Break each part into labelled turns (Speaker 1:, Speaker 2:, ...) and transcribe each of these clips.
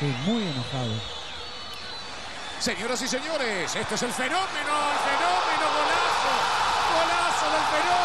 Speaker 1: estoy muy enojado. Señoras y señores, este es el fenómeno,
Speaker 2: el fenómeno, golazo, golazo del fenómeno.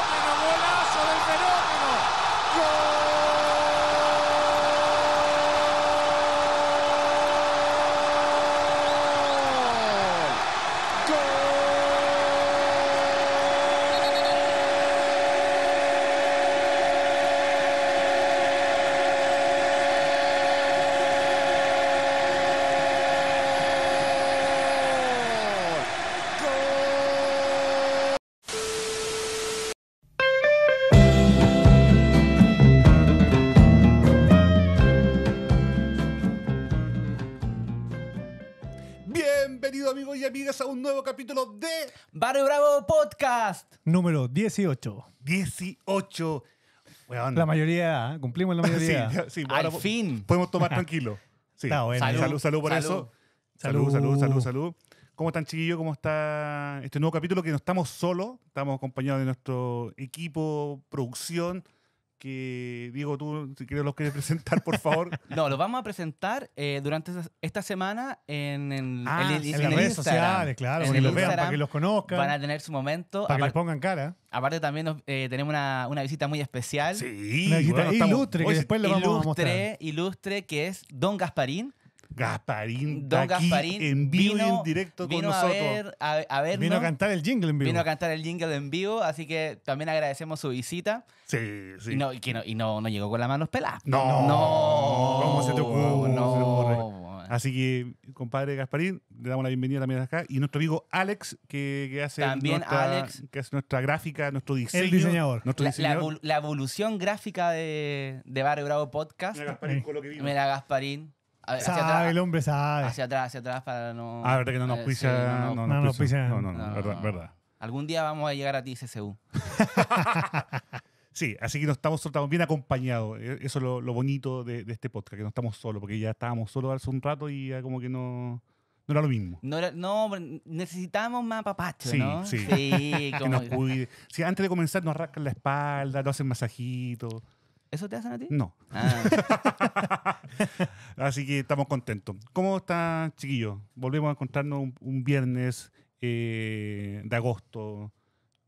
Speaker 1: número 18. 18. La mayoría, cumplimos la mayoría. sí, sí, Al fin. Podemos tomar tranquilo. salud, salud, por eso. Salud, salud, salud, salud. ¿Cómo están, chiquillos? ¿Cómo está este nuevo capítulo? Que no estamos solos, estamos acompañados de nuestro equipo, producción,
Speaker 3: que digo tú si quieres los quieres presentar, por favor. no, los vamos a presentar eh, durante esta semana en, el, ah, en, las redes sociales, claro, para que los vean, para que los conozcan. Van a tener su momento. Para que les pongan cara. Aparte también eh, tenemos una, una, visita muy especial. Sí, una visita ilustre, después lo vamos a mostrar. Ilustre, que es Don Gasparín Gasparín. Don aquí, En vivo y en directo con nosotros. vino a cantar el jingle en vivo. Vino a cantar el jingle en vivo, así que también agradecemos su visita. Sí, sí. Y no, y no, llegó con las manos peladas.
Speaker 1: No. No. ¿Cómo se te ocurre? No. Se te ocurre? Así que, compadre Gasparín, le damos la bienvenida también acá. Y nuestro amigo Alex, que, hace, también nuestra, Alex, que hace nuestra gráfica, nuestro diseño. El diseñador. Nuestro la, diseñador.
Speaker 3: La, evolución gráfica de, de Barrio Bravo Podcast. Mira Gasparín con lo que vino. Mira Gasparín hacia atrás, el hombre sabe. Hacia atrás, hacia atrás para no. Ah, verdad que no nos eh, pisa. no, no, nos pisa.
Speaker 1: No, no, no, verdad,
Speaker 3: Algún día vamos a llegar a ti, CSU. Sí, así
Speaker 1: que nos estamos, estamos bien acompañados. E, eso es lo, bonito de, este podcast, que no estamos solos, porque ya estábamos solos hace un rato y ya como que no, no era lo mismo.
Speaker 3: No, era- necesitamos más papacho, ¿no? sí. Sí, Que nos cuide.
Speaker 1: Sí, antes de comenzar nos rascan la espalda, nos hacen masajitos.
Speaker 3: ¿Eso te hacen a ti? No. Ah.
Speaker 1: Así que estamos contentos. ¿Cómo están, chiquillos? Volvemos a encontrarnos un, viernes eh, de agosto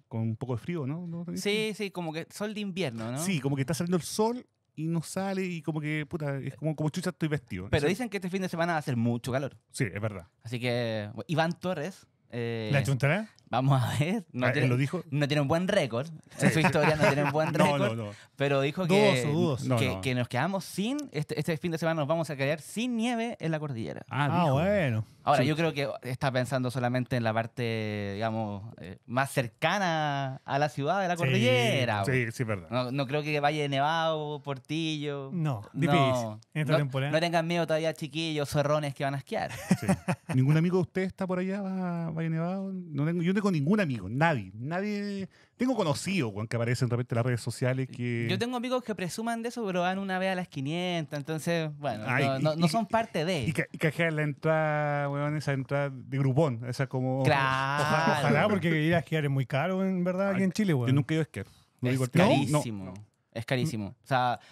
Speaker 1: con un poco de frío, ¿no?
Speaker 3: sí, sí, como que sol de invierno, ¿no? Sí,
Speaker 1: como que está saliendo el sol y no sale y como que, puta, es como, como chucha estoy vestido. Pero dicen que
Speaker 3: este fin de semana va a ser mucho calor. Sí, es verdad. Así que, Iván Torres. Eh, ¿La chuntará? Vamos a ver. No, ah, tiene, ¿Lo dijo? no tiene un buen récord. En su historia no tiene un buen récord. pero dijo que, que, nos quedamos sin, este, este, fin de semana nos vamos a quedar sin nieve en la cordillera. Ah, ah bueno. Ahora, yo creo que está pensando solamente en la parte, digamos, eh, más cercana a la ciudad de la cordillera. Sí, sí, verdad. No, creo que Valle de Nevado, Portillo. No, no, no tengan miedo todavía, chiquillos, zorrones que van a esquiar.
Speaker 1: ¿Ningún amigo de usted está por allá, Valle Nevado? No tengo ningún amigo, nadie, nadie. Tengo conocido que aparecen de repente en las redes sociales que... Yo
Speaker 3: tengo amigos que presuman de eso, pero van una vez a las 500, entonces, bueno, no, son parte
Speaker 1: de... Y, que cajear la entrada, weón, esa entrada de grupón, como... Ojalá, porque ir a esquiar es muy caro, en verdad, aquí en Chile, weón. Yo nunca he ido a esquiar. es carísimo.
Speaker 3: Es carísimo.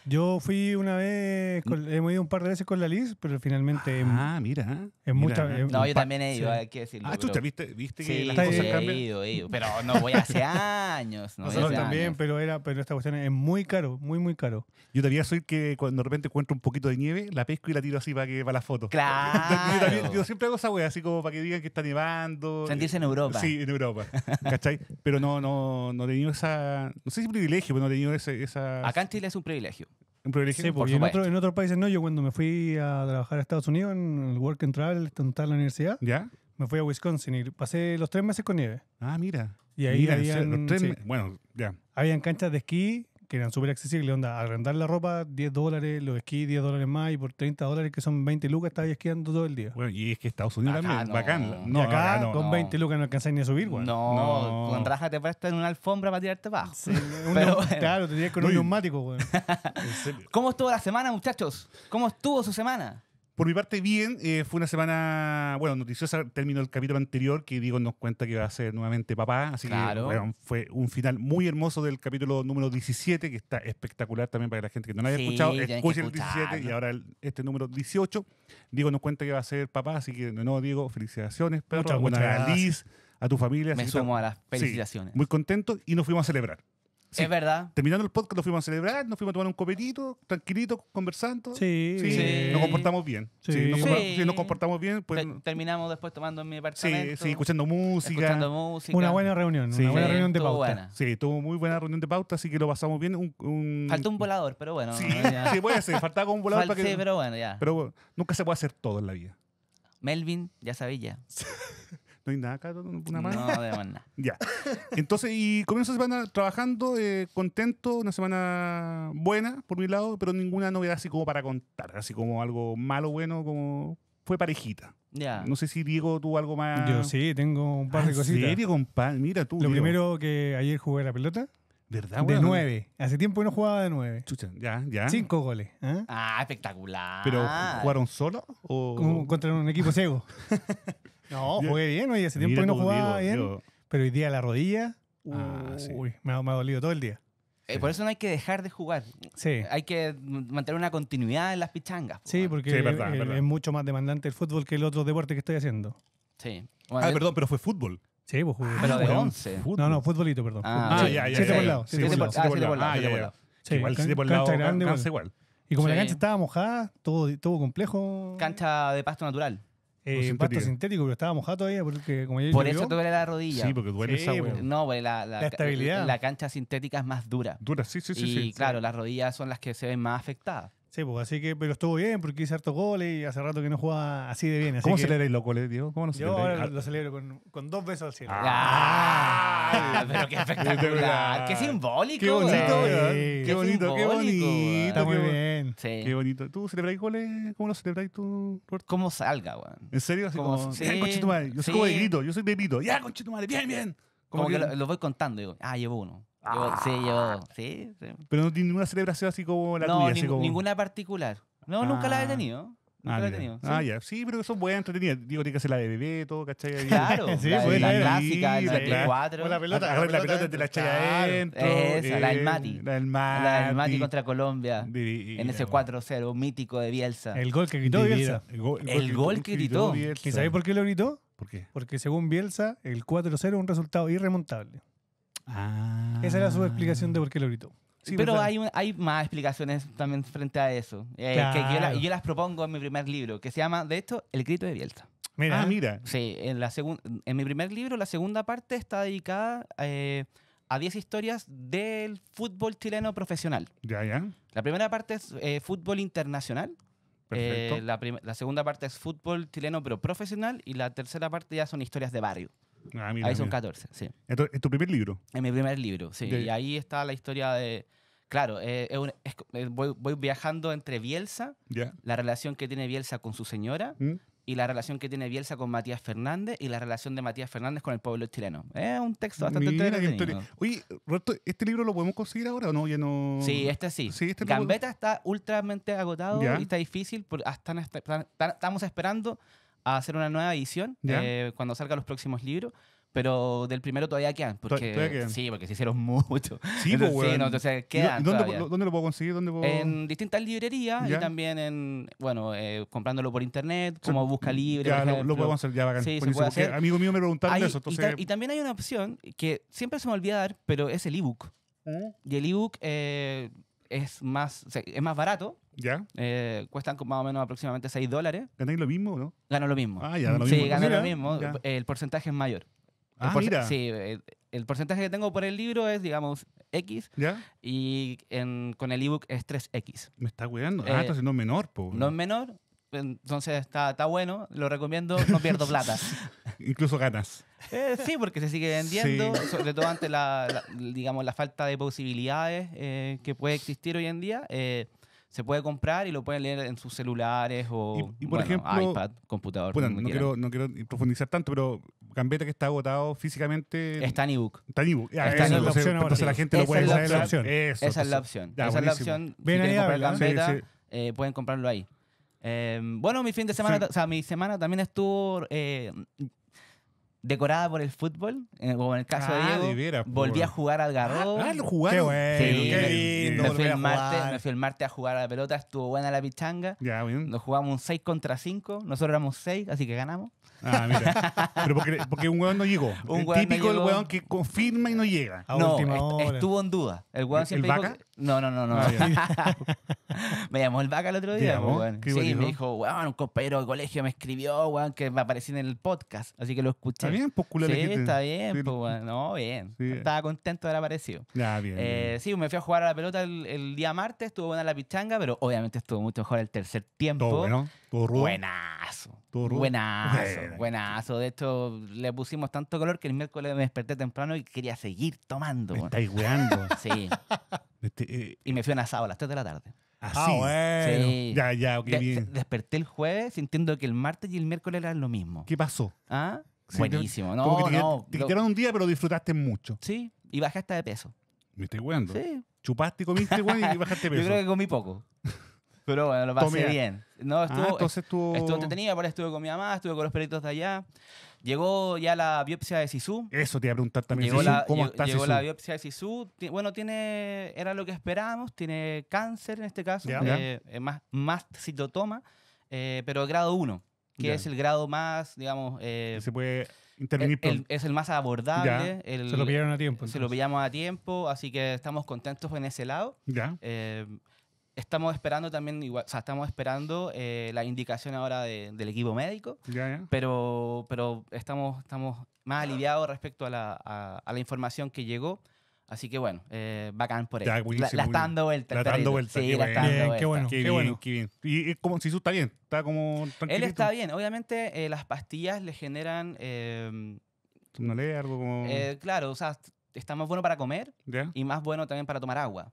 Speaker 4: Yo fui una vez, con- hemos ido un par de veces con la Liz, pero finalmente em, Ah, mira. es mucha. no, yo también he ido, hay que decirlo. Ah, pero- chucha, ¿viste, viste que las cosas he cambian? ido, he ido. Pero no voy hace años.
Speaker 3: No voy también,
Speaker 1: pero era, pero esta cuestión es muy caro, muy muy caro. Yo también soy que cuando de repente encuentro un poquito de nieve, la pesco y la tiro así para que para la foto. Yo, también- yo siempre hago esa wea, así como para que digan que está nevando. Sentirse en Europa. Sí, en Europa. ¿Cachai? Pero no, no, no he tenido esa. No sé si privilegio, pero no he tenido ese- esa,
Speaker 3: Acá en Chile es un privilegio. Un privilegio.
Speaker 1: Sí, por en,
Speaker 4: en, otros países no. Yo cuando me fui a trabajar a Estados Unidos en el Work and Travel, en la universidad, ¿Ya? me fui a Wisconsin y pasé los tres meses con nieve.
Speaker 1: Ah, mira. Y ahí había... bueno, ya.
Speaker 4: Habían canchas de esquí que eran súper accesibles, onda, arrendar la ropa 10 dólares, los esquí 10 dólares más y por 30 dólares, que son 20 lucas, estabas esquiando todo el día. Bueno, y es que Estados Unidos también, bacán. No, y acá, con 20 lucas no alcanzáis ni a subir, güey. No, con raja
Speaker 3: te en una alfombra para tirarte abajo. Claro, te tiras con un neumático, güey. ¿Cómo estuvo la semana, muchachos? ¿Cómo estuvo su semana? Por mi
Speaker 1: parte, bien, eh, fue una semana, bueno, noticiosa, terminó el capítulo anterior que Diego nos cuenta que va a ser nuevamente papá, así que fue un final muy hermoso del capítulo número 17, que está espectacular también para la gente que no lo haya escuchado, escuchen el 17 y ahora este número 18. Diego nos cuenta que va a ser papá, así que no nuevo, Diego, felicitaciones, pero muchas, gracias. a tu familia. Me sumo a las felicitaciones. muy contento y nos fuimos a celebrar. Es verdad. Terminando el podcast lo fuimos a celebrar, nos fuimos a tomar un copetito, tranquilito, conversando. Sí. Nos comportamos bien. Sí.
Speaker 3: Nos, comportamos, bien. Pues, terminamos después tomando mi apartamento. Sí, sí,
Speaker 1: escuchando música.
Speaker 3: Una buena reunión,
Speaker 1: una buena reunión de pauta. Sí, tuvo muy buena reunión de pauta, así que lo pasamos bien. Un,
Speaker 3: un... Faltó un volador, pero bueno. Sí, puede ser, faltaba un volador. para que... Sí, pero bueno, ya.
Speaker 1: Pero nunca se puede hacer todo en la vida.
Speaker 3: Melvin, ya sabía.
Speaker 1: No hay nada acá una mano. No, hay nada. ya. Entonces, y comienzo semana trabajando, eh, contento, una semana buena, por mi lado, pero ninguna novedad así como para contar, así como algo malo, bueno, como fue parejita. Ya. No sé si Diego tuvo algo más. Yo sí, tengo un par de ah, cositas. ¿En serio, compadre? Mira tú.
Speaker 4: Lo primero que ayer jugué la pelota. ¿Verdad, De nueve. Hace tiempo que no jugaba de nueve. Chucha,
Speaker 3: ya, ya. Cinco goles. Ah, ah espectacular. ¿Pero jugaron
Speaker 4: solo? o Contra un equipo ciego. No, jugué bien, oye, hace tiempo no jugaba bien. Pero hoy día la rodilla,
Speaker 3: ah, uy,
Speaker 4: me, ha, dolido todo el día.
Speaker 3: Eh, por eso no hay que dejar de jugar. Sí. Hay que mantener una continuidad en las pichangas. Pues, sí, porque es, mucho
Speaker 4: más demandante el fútbol que el otro deporte que estoy haciendo. Sí.
Speaker 3: ah, perdón, pero fue
Speaker 4: fútbol. Sí, pues jugué. Ah, pero de once. No, no, fútbolito perdón. Ah, ya, ya, ya. Siete por lado. Siete por lado. lado. Ah, ya, ya. Sí, igual, por lado, grande, igual. Y como la cancha estaba mojada, todo, todo complejo. Cancha de pasto natural. Eh, pasto sintético, pero estaba mojado todavía porque como Por eso tuve duele la rodilla. Sí, porque duele esa hueá.
Speaker 3: No, la, estabilidad. La cancha sintética es más dura. Dura, sí, sí, sí. Y claro, las rodillas son las que se ven más afectadas. Sí, pues así que, pero estuvo bien porque hice harto goles y hace rato
Speaker 4: que no jugaba así de bien. ¿Cómo celebráis los goles, digo ¿Cómo Yo ahora lo celebro con, con, dos besos al cielo. Ah,
Speaker 1: pero qué espectacular. qué simbólico. Qué bonito, qué, bonito qué bonito, Está muy bien. Qué bonito. ¿Tú celebráis goles? ¿Cómo lo celebráis tú,
Speaker 3: Roberto? Como salga, weón. ¿En serio? Así como, Yo soy como de grito, yo soy de grito. Ya, conchito madre, bien, bien. Como, que, lo, voy contando, digo, ah, llevo uno sí, ah. yo, sí, Pero no
Speaker 1: tiene ninguna celebración así como la tuya. ninguna
Speaker 3: particular. No, nunca la he ah. tenido. Ah, nunca la he tenido. ¿sí? Ah,
Speaker 1: ya. Sí, pero son buenas, entretenidas. Digo, tiene que hacer la de bebé, todo, ¿cachai? Claro. sí, la, la, clásica, la de cuatro. La pelota, la, pelota, pelota te la chaya adentro. Esa, la del eh, Mati. La del Mati.
Speaker 3: La contra Colombia. en ese 4-0, mítico de Bielsa. El gol que gritó Bielsa. El gol, que gritó. ¿Y sabés
Speaker 4: por qué lo gritó? ¿Por qué? Porque según Bielsa, el 4-0 es un resultado irremontable. Ah. Esa era su explicación de por qué lo gritó. pero hay,
Speaker 3: hay más explicaciones también frente a eso. Eh, yo, las propongo en mi primer libro, que se llama, de esto El grito de Bielsa. Mira, ah. mira. Sí, en, la en mi primer libro, la segunda parte está dedicada eh, a 10 historias del fútbol chileno profesional. Ya, ya. La primera parte es eh, fútbol internacional. Perfecto. Eh, la, la segunda parte es fútbol chileno pero profesional y la tercera parte ya son historias de barrio. Ah, ahí son 14, sí.
Speaker 1: ¿Es tu, primer libro?
Speaker 3: Es mi primer libro, sí. Y ahí está la historia de... Claro, eh, eh, voy, viajando entre Bielsa, la relación que tiene Bielsa con su señora, ¿Mm? y la relación que tiene Bielsa con Matías Fernández, y la relación de Matías Fernández con el pueblo chileno.
Speaker 1: Es un texto bastante mira, Oye, Roberto, ¿este libro lo podemos conseguir ahora o no? Sí, este
Speaker 3: sí. Este Gambeta está ultramente agotado y está difícil. hasta, estamos esperando a hacer una nueva edición eh, cuando salgan los próximos libros. Pero del primero todavía quedan. Porque, Sí, porque se hicieron mucho. Sí, entonces, bueno. Pues, entonces quedan. dónde,
Speaker 1: dónde, lo puedo conseguir? ¿Dónde En
Speaker 3: distintas librerías y también en, bueno, eh, comprándolo por internet, como Busca Libre. Ya, lo, podemos hacer, ya bacán. Sí, se Amigo mío me preguntaron eso. Y, y, también hay una opción que siempre se me olvida dar, pero es el ebook. ¿Mm? Y el ebook eh, es más, es más barato. ¿Ya? Eh, cuestan más o menos aproximadamente 6 dólares. ¿Ganáis lo mismo o no? Gano lo mismo. Ah, ya, Sí, gano lo mismo. El porcentaje es mayor. Ah, Sí, el, porcentaje que tengo por el libro es, digamos, X. Y con el ebook es 3X. Me está cuidando. ah, eh, está entonces menor, po. No es menor. Entonces está, está bueno, lo recomiendo, no pierdo plata. Incluso ganas. Eh, sí, porque se sigue vendiendo, sobre todo ante la, digamos, la falta de posibilidades eh, que puede existir hoy en día. Eh, se puede comprar y lo pueden leer en sus celulares o iPad, computador. Bueno, no quiero,
Speaker 1: no quiero profundizar tanto, pero Gambetta que está agotado físicamente. Está en ebook. Está en ebook. la gente esa puede es la opción. esa es la opción. esa es la opción. si ahí, comprar Gambetta,
Speaker 3: pueden comprarlo ahí. Eh, bueno, mi fin de semana, o sea, mi semana también estuvo eh, decorada por el fútbol, eh, como en el caso de ah, Diego, pues, volví a jugar al garro. Ah, ah, qué lindo, me, fui el martes, a jugar a la pelota, estuvo buena la pichanga. Nos jugamos un 6 contra 5, nosotros éramos 6, así que ganamos. Ah, mira. Pero porque, un weón no llegó. típico el weón que
Speaker 1: confirma y no
Speaker 3: llega. no, estuvo en duda. El weón el vaca? No, no, no, no. Ah, me llamó el vaca el otro día. Pues, sí, me dijo, weón, un compañero de colegio me escribió, weón, que me apareció en el podcast. Así que lo escuché. Está bien, pues Sí, está bien, pues, No, bien. Estaba contento de haber aparecido.
Speaker 1: Ya, bien, eh,
Speaker 3: Sí, me fui a jugar a la pelota el, día martes, estuvo buena la pichanga, pero obviamente estuvo mucho mejor el tercer tiempo. Todo bueno,
Speaker 1: Buenazo. Buenazo,
Speaker 3: buenazo. De hecho, le pusimos tanto color que el miércoles me desperté temprano y quería seguir tomando. Me estáis weando. Sí. Eh, y me fui a un asado a las 3 de la tarde. Ah, ah Ya, ya, ok, bien. Desperté el jueves sintiendo que el martes y el miércoles eran lo mismo. ¿Qué pasó? ¿Ah? Buenísimo. No, te, quedaron un
Speaker 1: día, pero disfrutaste mucho. Sí, y bajaste de peso.
Speaker 3: Me estoy weando. Sí. Chupaste y comiste, weón,
Speaker 1: y bajaste de peso. Yo creo que
Speaker 3: comí poco. Pero bueno, lo pasé bien. No, ah, estuvo, ah, entonces estuvo... estuvo entretenida, estuve con mi mamá, estuve con los peritos de allá. Llegó ya la biopsia de Sisu. Eso
Speaker 1: te iba a preguntar también. ¿cómo llegó, llegó la
Speaker 3: biopsia de Sisu. Bueno, tiene, era lo que esperábamos, tiene cáncer en este caso, eh, eh, más, citotoma, eh, pero grado 1, que es el grado más, digamos... se puede intervenir es el más abordable. se lo pillaron a tiempo. Se lo pillamos a tiempo, así que estamos contentos en ese lado. Ya Estamos esperando también, o sea, estamos esperando eh, la indicación ahora del equipo médico, ya ya pero, pero estamos, estamos más aliviados respecto a la, a, la información que llegó. Así que bueno, eh, bacán por eso. La, está dando vuelta. dando Sí, qué la está dando vuelta. Qué bueno, qué, bien, Qué bien.
Speaker 1: Y, como, si su está bien, está como Él está bien.
Speaker 3: Obviamente eh, las pastillas le generan... Em, no le algo como... claro, o sea, está más bueno para comer y más bueno también para tomar agua.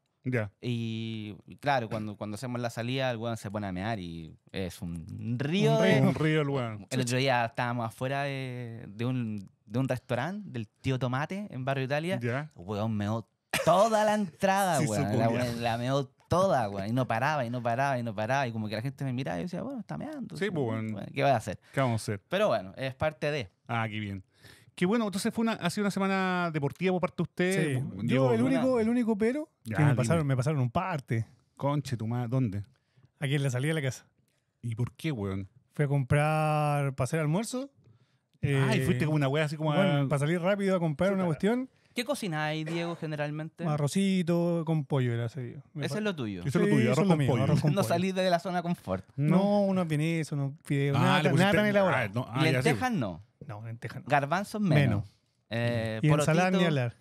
Speaker 3: Y claro, cuando, cuando hacemos la salida, el weón se pone a mear y es un río. Un río, el El otro día estábamos afuera de, un, de un restaurante del tío Tomate en Barrio Italia. El weón meó toda la entrada, La, meó toda, weón. Y no paraba, y no paraba, y no paraba. Y como que la gente me miraba y decía, bueno, está meando. Sí, pues,
Speaker 1: ¿Qué vas a hacer? ¿Qué vamos a hacer? Pero bueno, es parte de. Ah, qué bien. Que bueno, entonces fue una, ha sido una semana deportiva por parte de usted. Yo, el, único,
Speaker 4: el único pero que me pasaron,
Speaker 1: me pasaron, un parte. Conche, tu madre, ¿dónde?
Speaker 4: Aquí en la salida de la casa. ¿Y por qué, weón? Fui a comprar para hacer almuerzo. Ay, ah, eh, fuiste como una weá así como. para salir rápido a comprar una cuestión.
Speaker 3: ¿Qué hay, Diego, generalmente?
Speaker 4: Arrocito con pollo era ese Eso es lo tuyo. Eso es lo tuyo, arroz con, pollo. no salís de la zona confort. No, no unos vienes, unos fideos, ah, nada, nada tan elaborado. Ah, ah, lentejas no.
Speaker 3: No, Garbanzos menos. Eh, y ensalada hablar.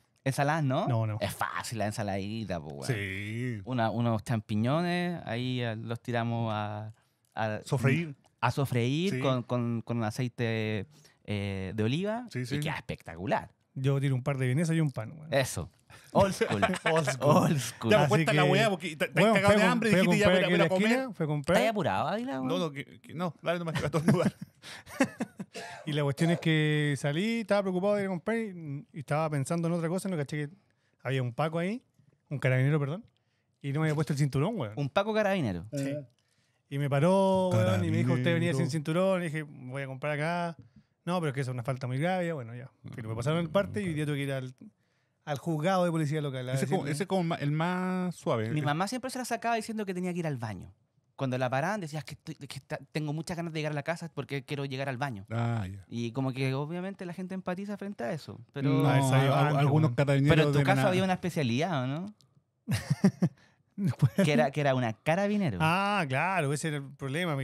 Speaker 3: ¿no? No, no. Es fácil la ensaladita, pues, Sí. unos champiñones, ahí eh, los tiramos a. a sofreír. A sofreír con, con, aceite eh, de oliva. Sí, sí. Y queda espectacular.
Speaker 4: Yo tiro un par de vienesas y un pan, weón. Eso. Old school. Old school. Old
Speaker 3: Ya, la weá,
Speaker 1: porque te, has cagado de hambre y dijiste ya me la a fue comprar. ¿Estás apurado, Ávila? No, no, que, no, dale nomás, que
Speaker 4: todo a lugar. Y la cuestión es que salí, estaba preocupado de ir a comprar y, estaba pensando en otra cosa, no caché que había un Paco ahí, un carabinero, perdón, y no me había puesto el cinturón, weón. Un Paco Carabinero. Sí. Y me paró, weón, y me dijo, usted venía sin cinturón, y dije, voy a comprar acá. No, pero es que es una falta muy grave, bueno, ya. Ah, pero me pasaron el parte y
Speaker 3: yo que ir al, al juzgado de policía local. Ese es como, el
Speaker 1: más suave. Mi mamá
Speaker 3: siempre se la sacaba diciendo que tenía que ir al baño. Cuando la paraban decías que, tengo muchas ganas de llegar a la casa porque quiero llegar al baño. Ah, Y como que obviamente la gente empatiza frente a eso. Pero, ah, ah, algunos pero en tu caso había una especialidad, ¿o ¿no? Que era, que era una carabinero. Ah, claro, ese era el problema.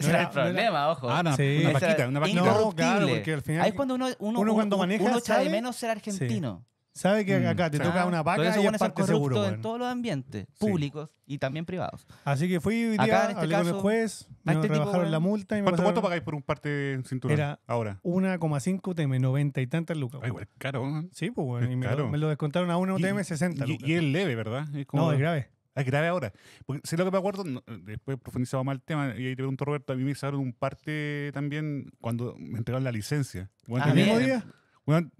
Speaker 3: Ese era el problema, ojo. Ah, no, Sí. una paquita, una paquita. No, claro, porque al final- Ahí es cuando uno, uno, uno cuando maneja, uno de menos ser argentino. Sabe que mm. acá te toca ah. una paca y es buenos son parte corruptos en todos los ambientes, públicos y también privados. Así que fui hoy Acá, día, en este con el juez, me este rebajaron la ¿eh? multa y me ¿Cuánto, cuánto pagáis por un parte de cinturón Era- ahora?
Speaker 4: 1,5 UTM, 90 y tantas lucas. Ay, ah, bueno, es caro.
Speaker 1: ¿eh? Sí, pues bueno, y me, lo, descontaron a 1 UTM 60 Y, lucas. y es leve, ¿verdad? Es como- no, es grave. Es grave ahora. Porque si lo que me acuerdo, eh, después profundizaba más el tema, y ahí te pregunto Roberto, a mí me hicieron un parte también cuando me entregaron la licencia. Bueno, ah, mismo día?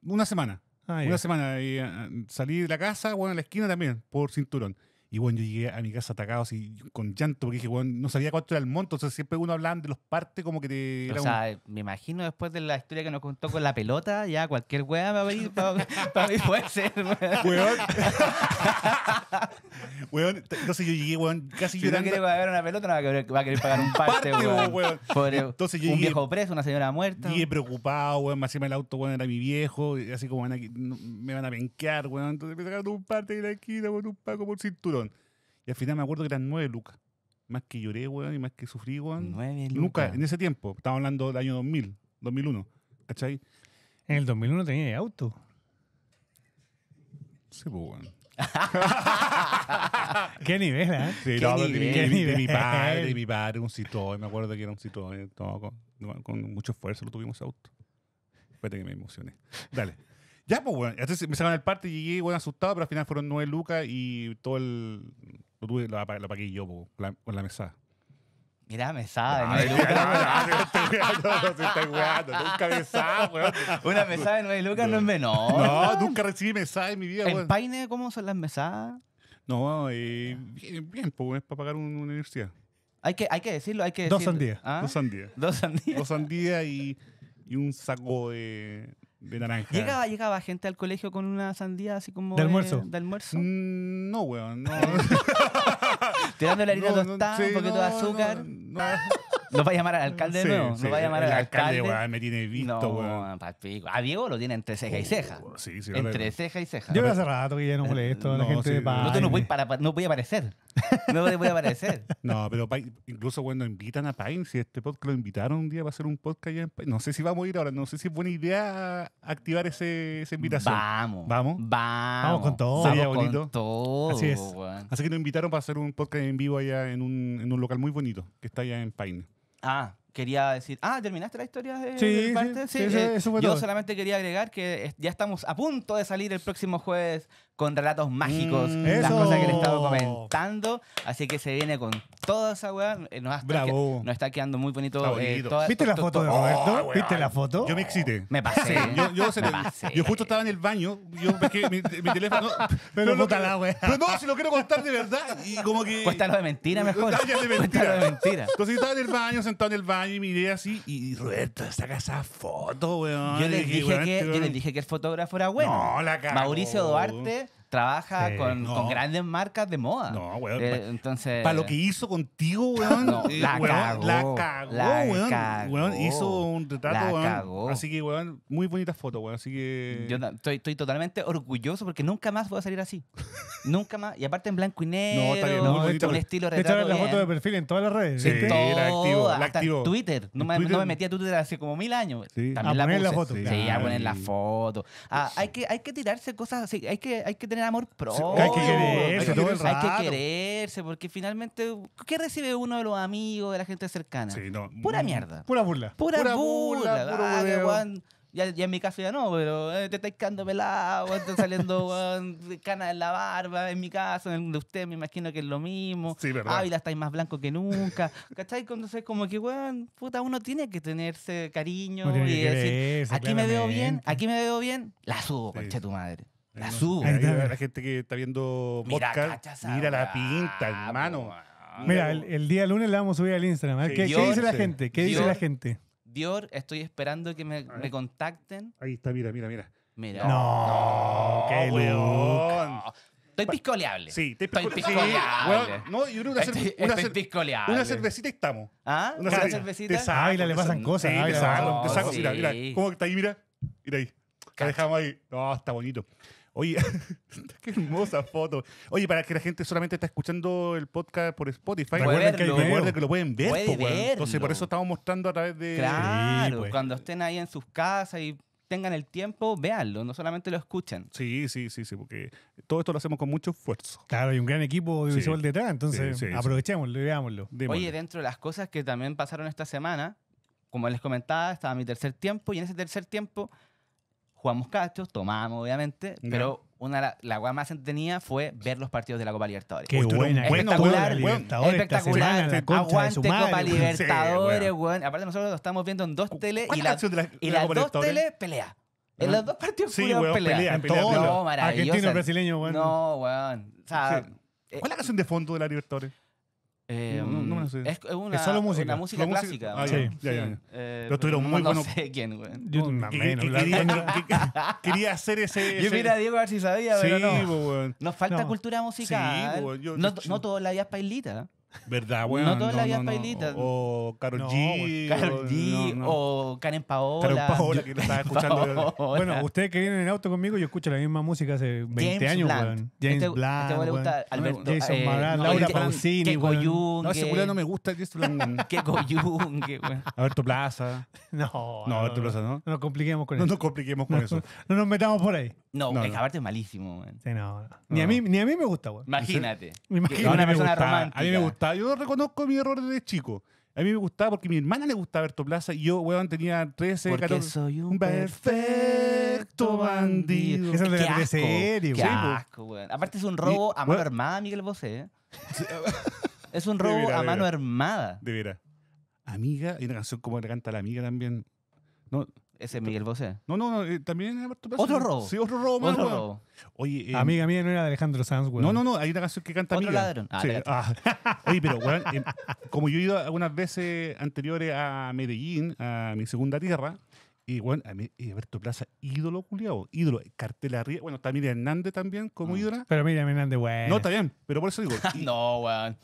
Speaker 1: una semana. Ah, una semana. Y, ah, salí de la casa, bueno, en la esquina también, por cinturón. Y bueno, yo llegué a mi casa atacado así con llanto, porque dije, bueno, no sabía cuánto era el monto. o sea siempre uno hablaba de los partes como que
Speaker 3: te. o sea, me imagino después de la historia que nos contó con la pelota, ya cualquier weón va a venir para, para mí puede ser, weón. weón. entonces yo llegué, weón, casi yo llorando. Si no quiere pagar una pelota, no va a querer, va a querer pagar un parte, weón. entonces yo un viejo
Speaker 1: preso, una señora muerta. y preocupado, weón, me hacía el auto, weón, era mi viejo, así como van me van a penquear, weón. Entonces me sacaron un parte de la esquina, weón, un pago por cinturón. Y al final me acuerdo que eran nueve lucas. Más que lloré, weón, y más que sufrí, weón. Nueve lucas. Nunca, en ese tiempo. Estamos hablando del año 2000, 2001. ¿Cachai? En el 2001 tenía auto. Sí, pues, weón. qué nivel, ¿eh? Sí, no, no, tenía De, mi, de, padre, de mi padre, un Citroën, me acuerdo que era un sitio con, con, mucho esfuerzo lo tuvimos ese auto. Espérate que me emocioné. Dale. Ya, pues, weón. entonces me sacaron el parte y llegué, weón, asustado, pero al final fueron nueve lucas y todo el lo, tuve, lo, pagué yo po, la, con la mesada.
Speaker 3: Mira, mesada de 9 lucas. Nunca
Speaker 1: mesada,
Speaker 3: Una mesada de 9 lucas no es menor. No, nunca recibí mesada en mi vida, ¿En Paine cómo son las mesadas? No, eh,
Speaker 1: bien, pues es para pagar una universidad.
Speaker 3: Hay que, hay que decirlo, hay que Dos sandías. ¿Ah? Dos sandías.
Speaker 1: Dos sandías. Dos sandías y, y un saco de, de naranja. Llegaba,
Speaker 3: llegaba gente al colegio con una sandía así como. ¿De almuerzo? ¿De almuerzo? Mm, no, weón, no. Te dando la harina tostada, un poquito de azúcar. ¿No va a llamar al alcalde no? nuevo? va a llamar al alcalde? weón, me tiene visto, weón. No, A ah, Diego lo tiene entre ceja y oh, ceja. sí, sí. Entre ceja y ceja. Yo hace rato que ya no molesto la gente de No, no voy, para, no voy a aparecer. No voy a aparecer.
Speaker 1: no, pero incluso cuando invitan a Paine, si este podcast lo invitaron un día para hacer un podcast allá en Paine. no sé si vamos a ir ahora, no sé si es buena idea activar ese, esa invitación. Vamos. Vamos.
Speaker 3: Vamos con todo. Sería vamos Con todo, Así es.
Speaker 1: Así que nos invitaron para hacer un podcast en vivo allá en un, en un local muy bonito que está allá en Paine.
Speaker 3: 啊。quería decir, ah, ¿terminaste la historia de parte? Sí, eh, Yo solamente quería agregar que ya estamos a punto de salir el próximo jueves con relatos mm, mágicos, las cosas que le he estado comentando, así que se viene con toda esa weá, eh, bravo nos está quedando muy bonito. Eh, ¿Viste la
Speaker 1: foto de Roberto? ¿Viste la foto? Yo me excité. Me pasé. yo, yo, justo estaba en el baño, yo mi, mi teléfono. pero, no, la weá. pero no, si lo quiero contar de verdad. Y como que... de mentira mejor. de mentira. Entonces estaba en el baño, sentado en el baño y miré así y Roberto saca esa foto,
Speaker 3: weón. Yo les, este dije, que, el fotógrafo era bueno. No, la Mauricio Duarte trabaja con, grandes marcas de moda. No, weón. Eh, entonces. Para lo que hizo contigo, weón. la, cagó, la, cagó, la weón, cagó. hizo un retrato, la Cagó. Así que, weón, muy bonitas fotos, weón. Así que. Yo estoy, estoy, totalmente orgulloso porque nunca más voy a salir así. nunca más. Y aparte en blanco y negro. No, está bien, muy Un estilo retrato. De la foto de perfil
Speaker 4: en todas las redes. Sí, ¿sí? activo. La activo. Twitter. No, no, me metí
Speaker 3: a Twitter hace como mil años. También a la la foto. Sí, a poner la foto. Ah, hay, que, hay que tirarse cosas así. Hay que, hay que tener amor pro hay que quererse, Hay que quererse, porque finalmente, ¿qué recibe uno de los amigos, de la gente cercana? pura mierda. Pura burla. Pura, burla. ya, en mi caso ya no, pero eh, te estáis quedando pelado, están saliendo canas en la barba, en mi casa en el de usted me imagino que es lo mismo. Sí, verdad. Ávila estáis más blanco que nunca. ¿Cachai? Entonces, como que, weón, puta, uno tiene que tenerse cariño y decir, aquí me veo bien, aquí me veo bien, la subo, concha
Speaker 1: tu madre. La subo. la gente que está viendo Mira, mira la ah, pinta,
Speaker 3: hermano. Mira,
Speaker 4: el, día lunes la vamos a subir al Instagram. ¿qué, dice la gente? ¿Qué dice la gente?
Speaker 3: Dior, estoy esperando que me, me contacten. Ahí está, mira, mira, mira. Mira. No, qué loco. Estoy piscoleable. Sí, Estoy piscoleable. no,
Speaker 1: yo creo una, Estoy, ¿Ah? una, una cervecita y estamos. ¿Ah? Una, cervecita. Te saco, ah, le pasan cosas, Sí, te saco, Mira, mira. ¿Cómo está ahí? Mira. Mira ahí. La dejamos ahí. No, está bonito. Oye, qué hermosa foto. Oye, para que la gente solamente está escuchando
Speaker 3: el podcast por Spotify. Recuerden que, recuerden que, lo pueden ver. Puede Entonces, por eso estamos mostrando a través de... Claro, pues. cuando estén ahí en sus casas y tengan el tiempo, véanlo, no solamente lo escuchen. Sí, sí, sí, sí, porque todo esto lo hacemos con mucho esfuerzo.
Speaker 1: Claro, hay un gran equipo audiovisual detrás,
Speaker 3: entonces aprovechémoslo
Speaker 4: y veámoslo. Oye,
Speaker 3: dentro de las cosas que también pasaron esta semana, como les comentaba, estaba mi tercer tiempo y en ese tercer tiempo jugamos cachos, tomamos, obviamente, pero una la, la más entretenida fue ver los partidos de la Copa Libertadores. Qué buena, espectacular, espectacular, espectacular aguante Copa Libertadores, sí, Aparte nosotros lo estamos viendo en dos teles y, la, y las dos teles pelea. En ¿Ah? los dos partidos sí, weón, en No, maravilloso. Argentino brasileño, weón. No, weón. ¿Cuál es la canción de fondo de la
Speaker 1: Libertadores? es, solo música. Una música clásica. Música. Ah, eh, muy buenos. No sé quién, güey. Yo,
Speaker 3: quería, hacer ese. Yo a Diego a ver si sabía, pero pues, Nos falta cultura musical. Pues, no, todo todos la pailita. ¿Verdad, weón? No todos no, las no, O Carol G. G. O Karen Paola. Karen Paola, que lo estaba escuchando. Bueno,
Speaker 4: ustedes que vienen en el auto conmigo, yo escucho la misma música hace 20 años, weón. James este, este Blunt. Este le gusta Alberto. Jason eh, Laura Pausini, este weón. No, ese no
Speaker 1: me gusta Jason Blunt. Qué weón. Alberto Plaza.
Speaker 4: No. No, Alberto Plaza, ¿no? No nos compliquemos con eso. No nos compliquemos con eso. No nos metamos por ahí. No, No, el
Speaker 3: es malísimo, Sí, no,
Speaker 1: Ni, A mí, ni a mí me gusta, weón. Imagínate. imagino Una a persona gustaba, romántica. A mí me gustaba. Yo reconozco mi error desde chico. A mí me gustaba porque a mi hermana le gustaba Berto Plaza y yo, weón, tenía 13, Porque 14. soy un
Speaker 2: perfecto bandido.
Speaker 1: Eso es lo de- asco, serie, Qué asco, Aparte es un robo a mano armada, Miguel Bosé. ¿eh? Es un robo a mano armada. De veras. Amiga, hay una canción como le canta la amiga también. No, ese es Miguel Bosé. No, no, no eh, también Otro robo. Sí, otro robo Otro robo. Oye, eh, Amiga
Speaker 4: mía no era Alejandro Sanz, güey. no, no,
Speaker 1: no, hay una canción que canta Otro Amiga. ladrón. Ah, sí, ah. Oye, pero em, como yo he ido algunas veces anteriores a Medellín, a mi segunda tierra, y bueno, a mí, y Alberto Plaza, ídolo culiado, ídolo, cartel arriba. Bueno, está Miriam Hernández también como ídolo. Mm. ídola. Pero Miriam Hernández, bueno. No, está bien,
Speaker 3: pero por eso digo. no, weón.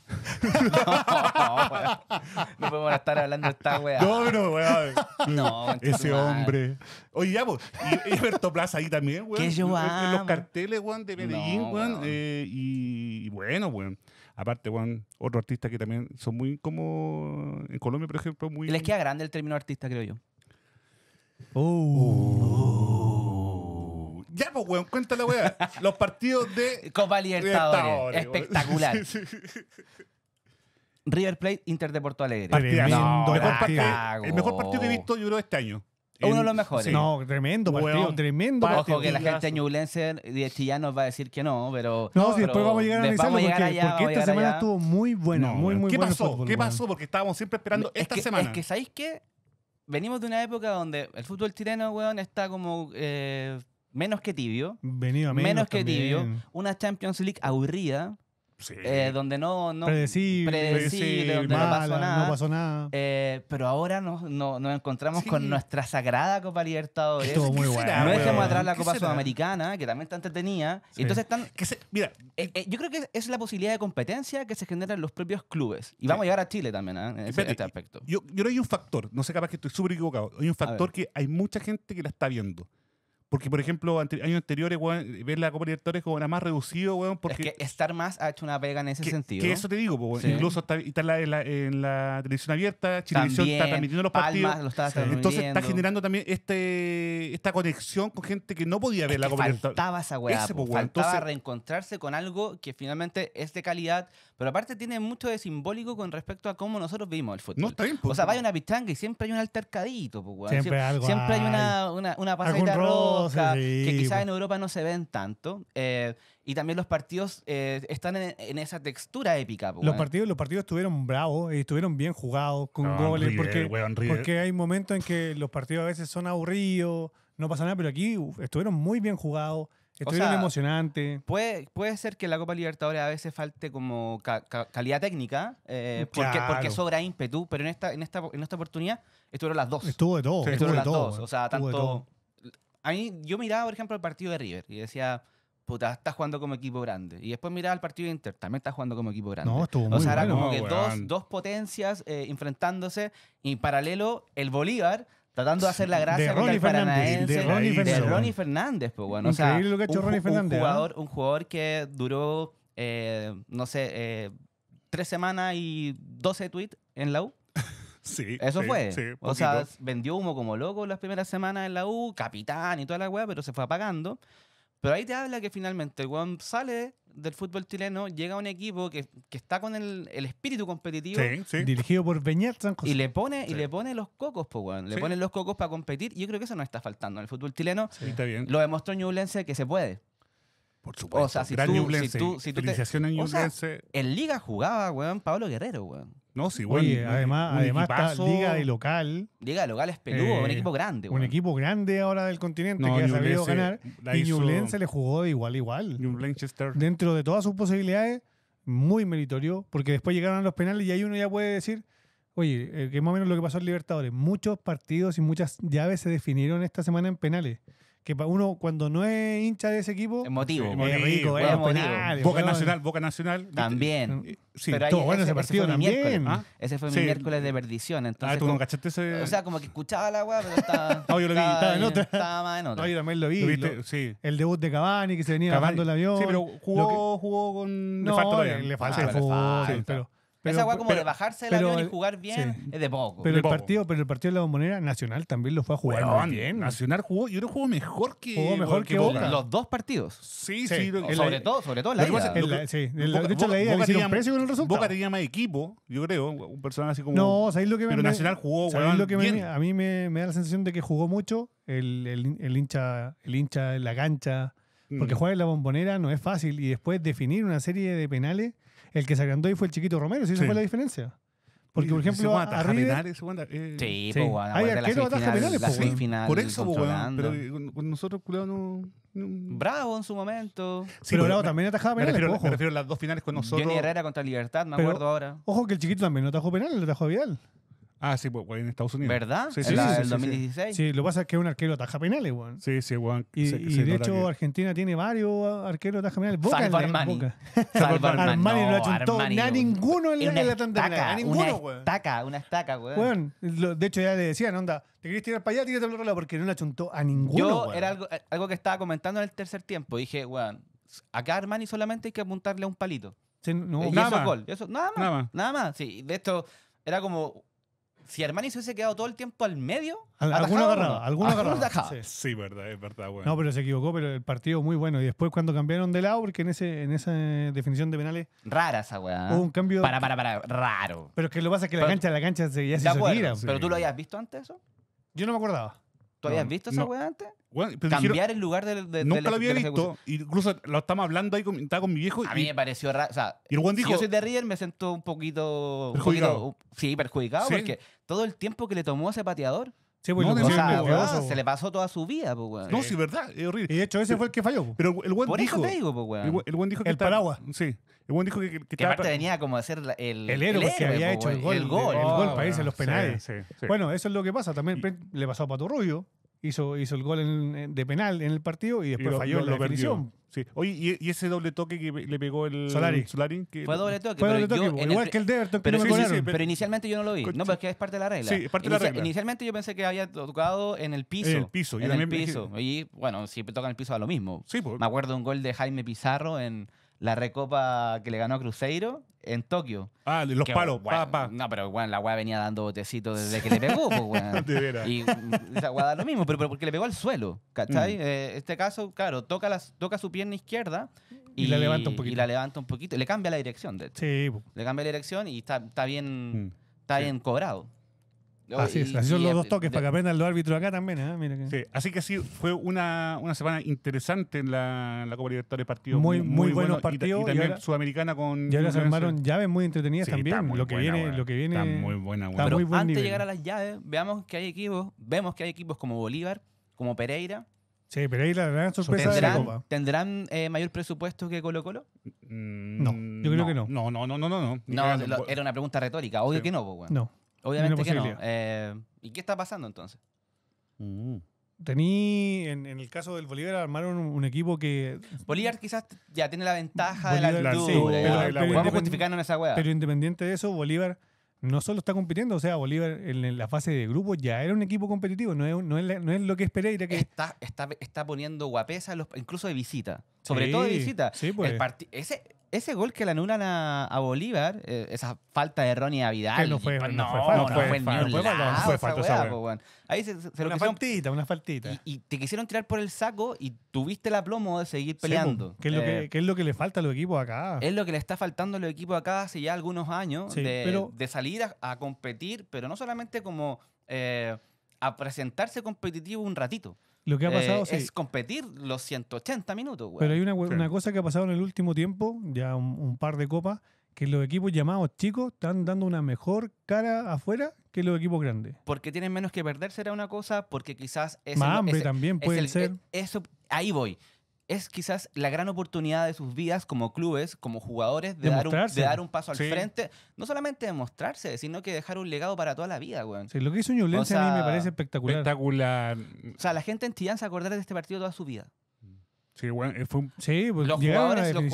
Speaker 3: no, podemos estar hablando de esta weá. No, pero
Speaker 1: weón. no, Ese hombre. Oye, ya, pues. Y, Alberto Plaza ahí también, weón. Que yo amo. Los carteles, weón, de Medellín, weón. Eh, y, bueno, weón. Aparte, Juan, otro artista que también son muy como en Colombia, por ejemplo, muy.
Speaker 3: Les queda grande el término
Speaker 1: artista, creo yo. Oh. Ya, pues,
Speaker 3: weón, cuéntale, weón. Los partidos de. Copa Libertadores. Espectacular. River Plate, Inter de Porto Alegre. partido. El mejor partido que he visto, yo creo, este año. Uno de los mejores. No, tremendo partido, tremendo Ojo que la gente de ñublense Ya nos va a decir que no, pero... No, si después vamos a llegar a analizarlo porque, esta semana estuvo
Speaker 4: muy bueno, muy, ¿Qué pasó? ¿Qué pasó?
Speaker 3: Porque estábamos siempre esperando esta semana. Es que, ¿sabéis qué? venimos de una época donde el fútbol chileno, weón, está como eh, menos que tibio.
Speaker 4: Venido menos. que tibio.
Speaker 3: Una Champions League aburrida. Eh, donde no, predecible, no pasó nada. Eh, pero ahora nos, encontramos con nuestra sagrada Copa Libertadores. Estuvo No dejemos atrás la Copa Sudamericana, que también está entretenida. y Entonces están. mira, eh, yo creo que es la posibilidad de competencia que se genera en los propios clubes. Y vamos a llegar a Chile también en este aspecto. Yo, yo creo que hay un factor, no sé capaz que
Speaker 1: estoy súper equivocado. Hay un factor que hay mucha gente que la está viendo porque, por ejemplo, años anteriores, weón, ver la Copa Libertadores como era más reducido, weón. Porque es que estar más ha hecho una pega en ese sentido. Que eso te digo, weón. Incluso está, en, la, televisión abierta, Chilevisión está transmitiendo los partidos. Lo está transmitiendo. Entonces está generando
Speaker 3: también este esta conexión con gente que no podía ver la Copa Libertadores. Faltaba esa weá. faltaba reencontrarse con algo que finalmente es de calidad, pero aparte tiene mucho de simbólico con respecto a cómo nosotros vimos el fútbol. No pues, O sea, vaya una pistanga y siempre hay un altercadito, pues, Siempre, algo siempre hay una, una, una pasadita rosa, que quizás pues. en Europa no se ven tanto. Eh, y también los partidos eh, están en, en, esa textura épica. los,
Speaker 4: partidos, los partidos estuvieron bravos, estuvieron bien jugados, con goles, porque, porque hay momentos en que los partidos a veces son aburridos, no pasa nada, pero aquí estuvieron muy bien jugados. Estuvieron o emocionante.
Speaker 3: Puede, puede ser que la Copa Libertadores a veces falte como calidad técnica, eh, porque, sobra ímpetu, pero en esta, en, esta, oportunidad estuvieron las dos. Estuvo de todo. Estuvo de las dos. O sea, tanto. A yo miraba, por ejemplo, el partido de River y decía, puta, estás jugando como equipo grande. Y después miraba el partido de Inter, también está jugando como equipo grande. No, estuvo muy O sea, era como que dos, potencias eh, enfrentándose y paralelo el Bolívar Tratando de hacer la gracia de Ronnie Fernández, paranaense. De Ronnie Fernández. pues bueno. Increíble o sea, lo que ha hecho un, Ronnie Fernández. Un ¿ah? jugador, un jugador que duró, eh, no sé, eh, tres semanas y doce tweets en la U. Sí. Eso fue. o sea, vendió humo como loco las primeras semanas en la U, capitán y toda la weá, pero se fue apagando. Pero ahí te habla que finalmente el weón sale del fútbol chileno, llega a un equipo que, está con el, espíritu competitivo. Dirigido por Beñat Y le pone, y le pone los cocos, pues weón. Le pone los cocos para competir. Y yo creo que eso no está faltando en el fútbol chileno. Lo demostró Ñublense que se puede. Por supuesto. O sea, si tú, si tú, o sea, en Liga jugaba, weón, Pablo Guerrero, weón. No, sí, bueno. además, además está Liga de Local. Liga de Local es peludo, eh, un equipo grande. Un
Speaker 4: equipo grande ahora del continente que ha sabido eh, ganar. Y se le jugó de igual a igual. Dentro de todas sus posibilidades, muy meritorio, porque después llegaron los penales y ahí uno ya puede decir, oye, qué eh, que más o menos lo que pasó en Libertadores. Muchos partidos y muchas llaves se definieron esta semana en penales que uno cuando no es hincha de ese equipo
Speaker 3: emotivo es rico emotivo. Pues, Boca Nacional Boca Nacional también eh, sí, pero todo bueno ese, partido también ¿ah? ¿ah? ese fue mi miércoles de perdición ah, entonces ah, tú cachaste ese o sea como que escuchaba la weá pero estaba yo lo vi estaba, en otra estaba más en otra yo también lo vi sí. el debut
Speaker 4: de Cavani que se venía bajando el avión sí pero jugó
Speaker 1: jugó con
Speaker 3: no, le faltó
Speaker 4: el le le Sí, pero esa hueá como de bajarse del pero, y jugar bien es de poco. Pero, el Partido, pero el partido de la bombonera Nacional también lo fue a jugar bueno, bien. Nacional jugó, y creo jugó mejor que, que, Boca. Los dos
Speaker 1: partidos.
Speaker 2: Sí, sí. sobre, todo, sobre todo la ida. sí, Boca, de hecho, la ida tenía, precio con el resultado. Boca
Speaker 1: tenía más equipo, yo creo, un personaje así como... No, ¿sabéis lo que me... Pero Nacional jugó, A
Speaker 4: mí me, da la sensación de que jugó mucho el, el, hincha, el hincha la cancha. Porque mm. jugar en la bombonera no es fácil. Y después definir una serie de penales el que se agrandó ahí fue el chiquito Romero, si esa fue la diferencia. Porque, por ejemplo, a, penales, eh, sí, sí. Po, pues, hay
Speaker 1: arquero ataja penales, pues, Por eso, po, pues, pero eh, con nosotros, culado, no, Bravo
Speaker 3: en su momento. Sí, pero, Bravo también atajaba penales. Pero refiero, me refiero, a las dos finales con nosotros. Johnny Herrera contra Libertad, me acuerdo ahora.
Speaker 4: Ojo que el chiquito también no atajó penales, lo atajó a Vidal.
Speaker 1: Ah, sí, pues en Estados Unidos. ¿Verdad?
Speaker 4: Sí, sí, sí, el 2016. Sí, lo que pasa es que es un arquero taja penales,
Speaker 1: weón. Sí, sí, weón. Y,
Speaker 4: de hecho, Argentina tiene varios arqueros taja penales. Boca Armani. Salvo Armani. no, lo ha a ninguno en la, tanda A ninguno, weón.
Speaker 3: Estaca, una estaca, weón.
Speaker 4: de hecho, ya le decían, onda, te querías tirar para allá, tírate al otro lado, porque no la chuntó a ninguno. Yo era
Speaker 3: algo, algo que estaba comentando en el tercer tiempo. Dije, weón, acá Armani solamente hay que apuntarle a un palito. y nada, eso más. Gol. Eso, nada más. Nada más. Sí, de hecho, era como si Armani se hubiese quedado todo el tiempo al medio, alguno
Speaker 4: agarrado, alguno agarrado,
Speaker 1: Sí. verdad, es
Speaker 3: verdad, bueno.
Speaker 4: No, pero se equivocó, pero el partido muy bueno. Y después cuando cambiaron de lado, porque en ese, en esa definición de penales. Rara
Speaker 3: esa weá. ¿eh? Hubo un cambio. Para, para, para, raro.
Speaker 4: Pero que lo que pasa es que la cancha, la cancha se, se ¿Pero tú lo habías
Speaker 3: visto antes eso?
Speaker 1: Yo no me acordaba. ¿Tú habías visto esa weá antes? Cambiar el lugar
Speaker 3: del de Nunca la, lo había visto. Incluso lo estamos hablando ahí con, estaba con mi viejo. A mí me pareció raro. sea, el buen dijo, yo soy de River, me siento un poquito. Perjudicado. sí, perjudicado, porque todo el tiempo que le tomó ese pateador. Sí, pues, se le pasó toda su vida, pues, No, sí, verdad, es horrible. Y de hecho, ese fue el que falló.
Speaker 1: Pero el buen dijo, pues, El, buen dijo que el paraguas. Sí. El buen dijo que, que, aparte venía
Speaker 3: como a ser el, el héroe, que había pues, hecho el gol. El gol, el, gol, para ah, irse los penales. Bueno,
Speaker 1: eso es lo que pasa.
Speaker 4: También le pasó a Pato Rubio. Hizo, hizo el gol en, de penal en el partido y después falló en la
Speaker 1: definición. Oye, y, ese doble toque que le pegó el Solari. fue doble toque. Fue doble toque igual el, que el Deverton. Pero, pero, inicialmente yo no lo vi. No, pero es que es parte de la regla. Sí, parte de la Inicialmente yo
Speaker 3: pensé que había tocado en el piso. En el piso. En el piso. Y bueno, si tocan el piso da lo mismo. Sí, por... Pues. Me acuerdo de un gol de Jaime Pizarro en la recopa que le ganó a Cruzeiro en Tokio. Ah, los palos, pa, pa. No, pero bueno, la weá venía dando botecitos desde que le pegó, De pues, veras. Y mm, esa weá da lo mismo, pero, porque le pegó al suelo, ¿cachai? Mm. Eh, este caso, claro, toca, toca su pierna izquierda y, la levanta un poquito. Le cambia la dirección, de hecho. Sí, Le cambia la dirección y está, bien. Está bien mm. cobrado así es, así son los dos toques
Speaker 1: para que aprendan los árbitros acá también. ¿eh? así que sí, fue una, una semana interesante en la, la Copa Libertadores partido. Muy, muy, buenos bueno, partidos. Y, también Sudamericana con. Ya se armaron llaves
Speaker 4: muy entretenidas también. lo, que viene, lo que viene. Está muy buena, antes de llegar
Speaker 3: a las llaves, veamos que hay equipos, vemos que hay equipos como Bolívar, como Pereira.
Speaker 4: Sí, Pereira, la gran sorpresa ¿Tendrán, de la Copa.
Speaker 3: ¿Tendrán eh, mayor presupuesto que Colo Colo? no, yo creo mm, que no.
Speaker 1: No, no, no, no, no. No, era una pregunta
Speaker 3: retórica. Obvio que no, pues, No. Obviamente que no. Eh, ¿Y qué está pasando entonces?
Speaker 4: Mm. Tení, en, el caso del Bolívar, armaron un, equipo que.
Speaker 3: Bolívar quizás ya tiene la ventaja de la altura. pero, en esa hueá. Pero
Speaker 4: independiente de eso, Bolívar no solo está compitiendo, o sea, Bolívar en la fase de grupo ya era un
Speaker 3: equipo competitivo, no es, lo que esperé. Que... Está, está, poniendo guapesa, incluso de visita, sobre todo de visita. Sí, pues. ese, ese gol que le anulan a, Bolívar, eh, esa falta de a Vidal. no fue, no, no, fue falta. fue, Ahí se, una faltita, una faltita. Y, te quisieron tirar por el saco y tuviste el aplomo de seguir peleando. ¿Qué eh, es
Speaker 4: lo que, le falta a los equipos acá.
Speaker 3: Es lo que le está faltando a los equipos acá hace ya algunos años de, salir a, competir, pero no solamente como eh, a presentarse competitivo un ratito lo que ha eh, pasado es competir los 180 minutos, güey. Pero hay una,
Speaker 4: cosa que ha pasado en el último tiempo, ya un, par de copas, que los equipos llamados chicos están dando una mejor cara afuera que los equipos grandes.
Speaker 3: Porque tienen menos que perder será una cosa, porque quizás es, Más hambre también puede ser. Eso ahí voy es quizás la gran oportunidad de sus vidas como clubes, como jugadores, de, dar un, de dar un, paso al frente. No solamente demostrarse, sino que dejar un legado para toda la vida, güey. Sí, lo que hizo Ñublense a mí me parece espectacular. Espectacular. O sea, la gente en Chillán se acordará de este partido toda su vida. Sí, bueno, eh, fue un... sí pues, los, jugadores, pues.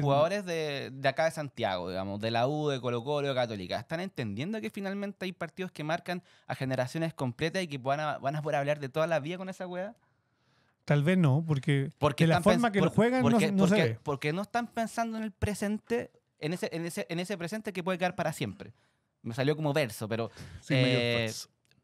Speaker 3: jugadores de, de, acá de Santiago, digamos, de la U, de Colo Colo, de Católica, están entendiendo que finalmente hay partidos que marcan a generaciones completas y que van a, van a poder hablar de toda la vida con esa weá.
Speaker 4: Tal vez no, porque, porque la forma que lo juegan no, se ve.
Speaker 3: Porque no están pensando en el presente, en ese, en ese, en ese presente que puede quedar para siempre. Me salió como verso, pero. Eh,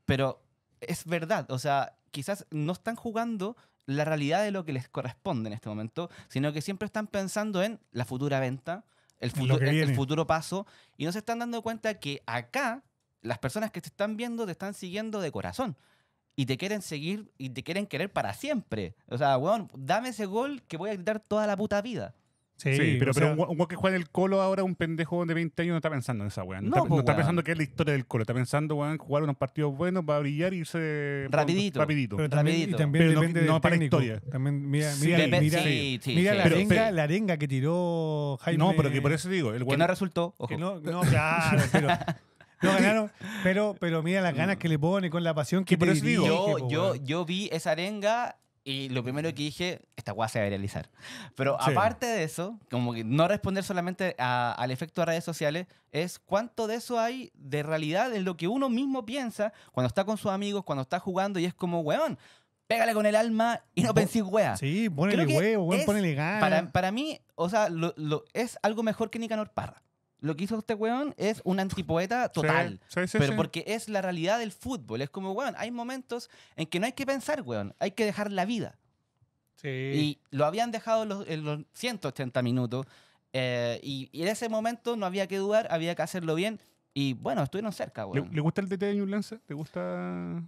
Speaker 3: pero es verdad, o sea, quizás no están jugando la realidad de lo que les corresponde en este momento, sino que siempre están pensando en la futura venta, el futuro, el futuro paso, y no se están dando cuenta que acá las personas que te están viendo te están siguiendo de corazón y te quieren seguir y te quieren querer para siempre. O sea, weón, dame ese gol que voy a gritar toda la puta vida. Sí, pero, pero un,
Speaker 1: weón que juega en el Colo ahora, un pendejo de 20 años, no está pensando en esa weón. No, no, está, pensando que es la historia del Colo. Está pensando, weón, jugar unos partidos buenos, va a brillar y irse. Rapidito. rapidito. Pero también, rapidito. también depende no, para la historia. También, mira, mira, mira,
Speaker 4: la, arenga, la arenga que tiró Jaime. No, pero que por eso digo. El weón, que no resultó.
Speaker 3: Ojo. Que no, claro, pero.
Speaker 4: No ganaron, pero, pero mira las ganas que le pone con la pasión que, Yo, yo,
Speaker 3: yo vi esa arenga y lo primero que dije, esta weá se va a realizar Pero aparte de eso, como que no responder solamente al efecto de redes sociales, es cuánto de eso hay de realidad en lo que uno mismo piensa cuando está con sus amigos, cuando está jugando y es como, weón, pégale con el alma y no pensís wea. Sí, ponele huevo, weón, ponele ganas. Para, para, mí, o sea, lo, es algo mejor que Nicanor Parra lo que hizo este weón es un antipoeta total. pero porque es la realidad del fútbol. Es como, weón, hay momentos en que no hay que pensar, weón. Hay que dejar la vida. Y lo habían dejado los, en los 180 minutos. Eh, y, en ese momento no había que dudar, había que hacerlo bien. Y bueno, estuvieron cerca, weón. ¿Le,
Speaker 1: gusta el DT de New Lance? ¿Te gusta...?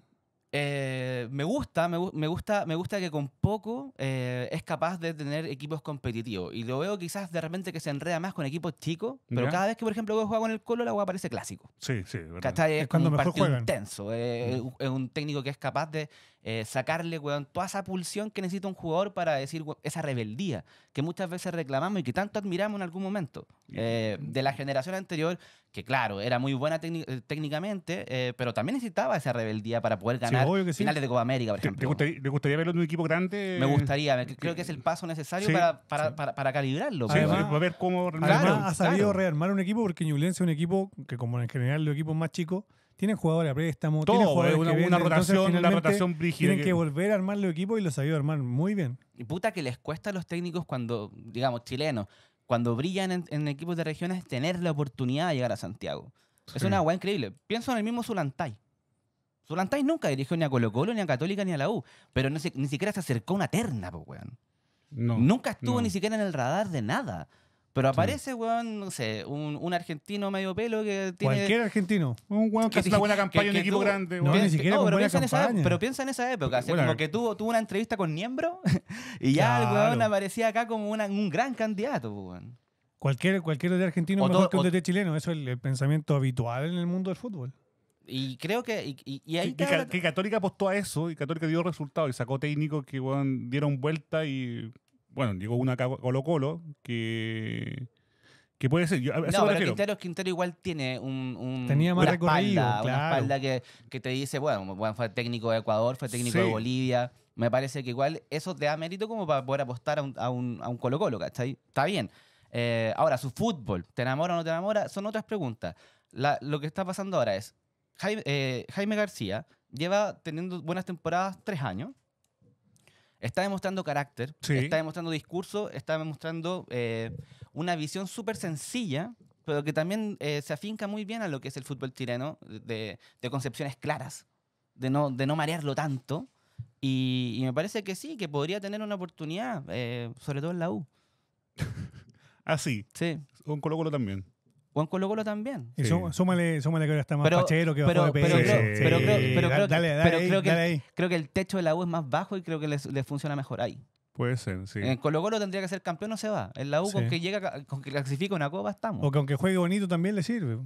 Speaker 3: Eh, me gusta, me, gusta, me gusta que con poco eh, es capaz de tener equipos competitivos. Y lo veo quizás de repente que se enreda más con equipos chicos, pero cada vez que, por ejemplo, juega con el Colo, la agua parece clásico. Sí, sí, verdad. Es, es, un partido intenso. Eh, es un técnico que es capaz de eh, sacarle, toda esa pulsión que necesita un jugador para decir, esa rebeldía que muchas veces reclamamos y que tanto admiramos en algún momento. Eh, de la generación anterior, que claro, era muy buena eh, técnicamente, pero también necesitaba esa rebeldía para poder ganar finales de Copa América, por ejemplo. ¿Te, gustaría, verlo en un equipo grande? Me gustaría, creo que es el paso necesario para, calibrarlo. ver cómo ha sabido rearmar un equipo, porque
Speaker 4: Ñublense es un equipo que, como en general los equipos más chicos, tienen jugadores a préstamo, Todo, una, que rotación, Tienen que... volver a armar los equipos y lo sabido armar muy bien.
Speaker 3: Y puta que les cuesta a los técnicos cuando, digamos, chilenos, cuando brillan en, equipos de regiones, tener la oportunidad de llegar a Santiago. Es una agua increíble. Pienso en el mismo Zulantay. Zulantay nunca dirigió ni a Colo Colo, ni a Católica, ni a la U. Pero ni siquiera se acercó a una terna, pues, weón. Nunca estuvo ni siquiera en el radar de nada. Pero aparece, weón, no sé, un, argentino medio pelo que tiene. Cualquier argentino. Un weón que, hace una buena campaña, en un equipo grande. Weón. No, ni siquiera no, pero, piensa en esa, pero, piensa en esa, época. como que tuvo, tuvo una entrevista con Niembro y ya el weón aparecía acá como un gran candidato, pues, weón.
Speaker 4: Cualquier, cualquier de argentino o mejor que un DT chileno. Eso es el, pensamiento habitual en el mundo del fútbol.
Speaker 3: Y creo que. Y, que,
Speaker 1: Católica apostó a eso y Católica dio resultados y sacó técnicos que weón, dieron vuelta y bueno, digo una Colo Colo, que, que puede ser. no,
Speaker 3: pero Quintero, igual tiene un, Tenía una, espalda, una espalda que, te dice, bueno, fue técnico de Ecuador, fue técnico de Bolivia. Me parece que igual eso te da mérito como para poder apostar a un, a un, Colo Colo, ¿cachai? Está bien. Eh, ahora, su fútbol, ¿te enamora o no te enamora? Son otras preguntas. lo que está pasando ahora es, eh, Jaime García lleva teniendo buenas temporadas tres años está demostrando carácter, está demostrando discurso, está demostrando eh, una visión súper sencilla, pero que también eh, se afinca muy bien a lo que es el fútbol tirano, de, concepciones claras, de no, de no marearlo tanto. Y, me parece que sí, que podría tener una oportunidad, eh, sobre todo en la U. ah, sí. Sí. Con Colo también. O en Colo Colo también. Y
Speaker 4: súmale, súmale que ahora está más pero, pachero que pero, pero, pero creo que
Speaker 3: creo que el techo de la U es más bajo y creo que le funciona mejor ahí. Puede ser, sí. En Colo Colo tendría que ser campeón, o se va. En la U con que llega, con que clasifica una copa estamos.
Speaker 4: O que aunque juegue bonito también le sirve.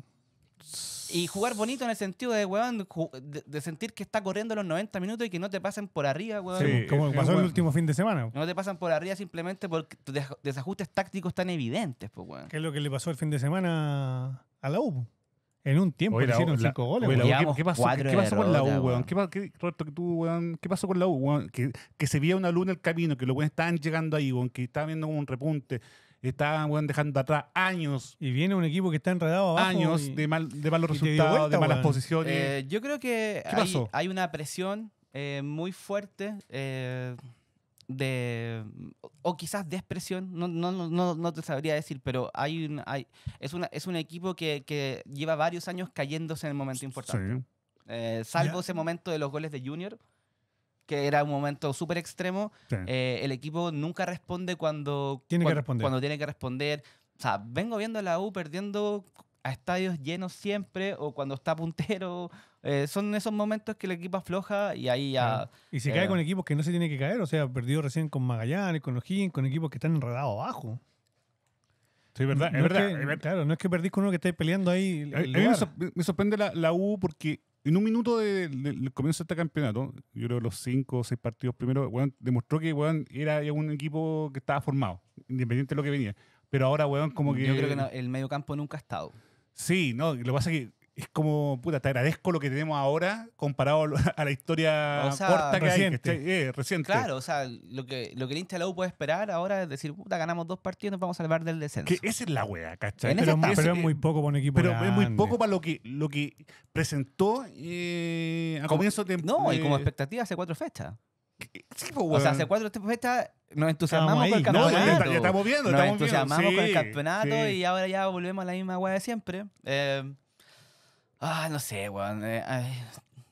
Speaker 3: Sí. Y jugar bonito en el sentido de, weón, de, sentir que está corriendo los 90 minutos y que no te pasen por arriba, Sí, como pasó el último fin de semana. No te pasan por arriba simplemente por desajustes tácticos tan evidentes, pues,
Speaker 4: ¿Qué es lo que le pasó el fin de semana
Speaker 1: a la U? En un tiempo hicieron cinco goles. ¿qué, pasó, ¿qué, con la U, ¿Qué, ¿Qué pasó con la U, weón? Que, se veía una luz en el camino, que los weones estaban llegando ahí, que estaban viendo un repunte estaban dejando atrás años. Y viene un equipo que está enredado abajo Años de, mal, de malos resultados, de malas posiciones. Eh, yo creo que
Speaker 3: hay, una presión eh, muy fuerte. Eh, de o quizás despresión no, no, no, no te sabría decir pero hay hay, es una es un equipo que, que lleva varios años cayéndose en el momento importante salvo ese momento de los goles de Junior que era un momento súper extremo, eh, el equipo nunca responde cuando tiene, que responder. tiene que responder. O sea, vengo viendo a la U perdiendo a estadios llenos siempre o cuando está puntero. Eh, son esos momentos que el equipo afloja y ahí ya. Y se cae eh, con
Speaker 4: equipos que no se tiene que caer, o sea, perdido recién con Magallanes, con O'Higgins, con equipos
Speaker 1: que están enredados abajo. Sí,
Speaker 4: es,
Speaker 3: verdad, es
Speaker 1: Claro, no es que perdís con uno que esté peleando ahí. a, mí me, sorprende la U porque en un minuto del comienzo de este campeonato, yo creo los cinco o seis partidos primero, weón, demostró que weón, era un equipo que estaba formado, independiente de lo que venía. Pero ahora, weón, como que. Yo creo
Speaker 3: que el mediocampo nunca ha estado.
Speaker 1: Sí, no, lo que pasa es que es como, puta, te agradezco lo que tenemos ahora comparado a la historia corta que reciente. hay, eh, reciente. Claro,
Speaker 3: o sea, lo que, lo que el Insta puede esperar ahora es decir, puta, ganamos dos partidos, y nos vamos a salvar del descenso. esa es la wea, ¿cachai? Pero, es muy
Speaker 4: poco para un equipo Pero es muy poco
Speaker 1: para lo que, lo que presentó eh, a comienzo de... No, y como eh,
Speaker 3: expectativa hace cuatro fechas. Pues, o sea, hace cuatro fechas nos entusiasmamos con el campeonato. ya estamos viendo, nos entusiasmamos con el campeonato y ahora ya volvemos a la misma weá de siempre. Eh, Ah, no sé, weón. Eh,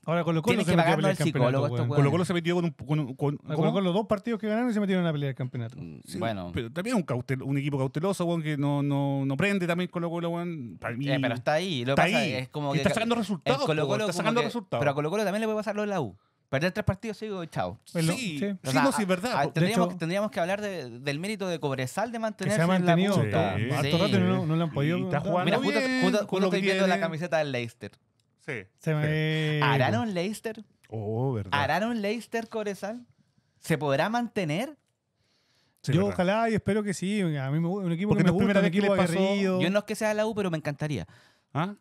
Speaker 3: Ahora, Colo Colo se metió a pelear el campeonato. Colo Colo
Speaker 1: se metió con un. Con, con- ah, los dos partidos que ganaron y se metieron a pelear el campeonato. Mm, bueno, Pero también un, cautel- un equipo cauteloso, weón, que no, no, no prende también Colo Colo, weón. Para mí- eh, pero está ahí. Lo está pasa ahí. es como que. Está sacando resultados, -Colo, está sacando resultados. Pero
Speaker 3: a Colo Colo también le puede pasar lo de la U. Perder tres partidos y chao. sí, sí, sí, sí, verdad. Ah, tendríamos, que, tendríamos, que, hablar del mérito de Cobresal de mantenerse se ha mantenido, en la punta. no, lo han podido. Mira, justo, justo, justo estoy viendo la camiseta del Leicester. Sí. Se ¿Harán un Leicester?
Speaker 1: Oh, verdad.
Speaker 3: ¿Harán un Leicester Cobresal? ¿Se podrá mantener?
Speaker 1: yo
Speaker 4: ojalá y espero que sí. A mí me, un equipo Porque que me gusta, un equipo aguerrido. Yo no
Speaker 3: es que sea la U, pero me encantaría.
Speaker 1: ¿Ah?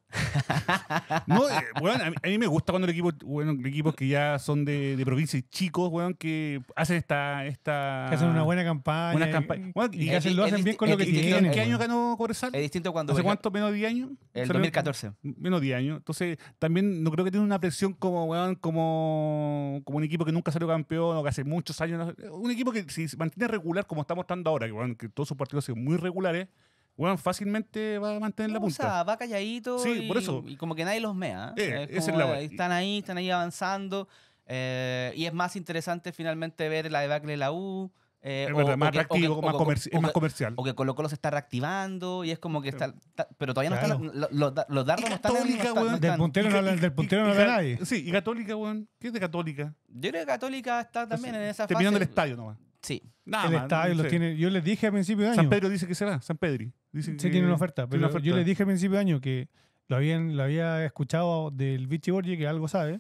Speaker 1: Eh, a mí, me gusta cuando el equipo, bueno, equipos que ya son de, provincia provincias chicos, que hacen esta, esta. Que hacen una buena campaña. Y, hacen, lo hacen bien con lo que tienen. ¿En qué año
Speaker 3: ganó Cobresal? Es distinto cuando. ¿Hace cuánto? ¿Menos de 10 años? El 2014.
Speaker 1: Menos de 10 años. Entonces, también no creo que tiene una presión como, como, como un equipo que nunca salió campeón o que hace muchos años. Un equipo que si se mantiene regular, como está mostrando ahora, que, que todos sus partidos son muy regulares weón, fácilmente va a mantener la punta. O sea, va
Speaker 3: calladito sí, y, por eso. y como que nadie los mea. ¿ah? Eh, están ahí, están ahí avanzando. Eh, y es más interesante finalmente ver la debacle de la U. es más reactivo más comercial. O que Colo Colo se está reactivando y es como que está. pero todavía no están. Los, dardos no están. Católica, del puntero no del puntero no nadie. Sí, y Católica, weón. ¿Qué es de Católica? Yo creo que Católica está también en esa fase. Terminando el estadio nomás. Sí. el estadio lo tiene.
Speaker 4: Yo
Speaker 1: les dije al principio de año. San Pedro dice que será, San Pedri sí, tiene una oferta. Pero yo le dije
Speaker 4: al principio de año que lo, habían, lo había escuchado del Vichy Borges que algo sabe,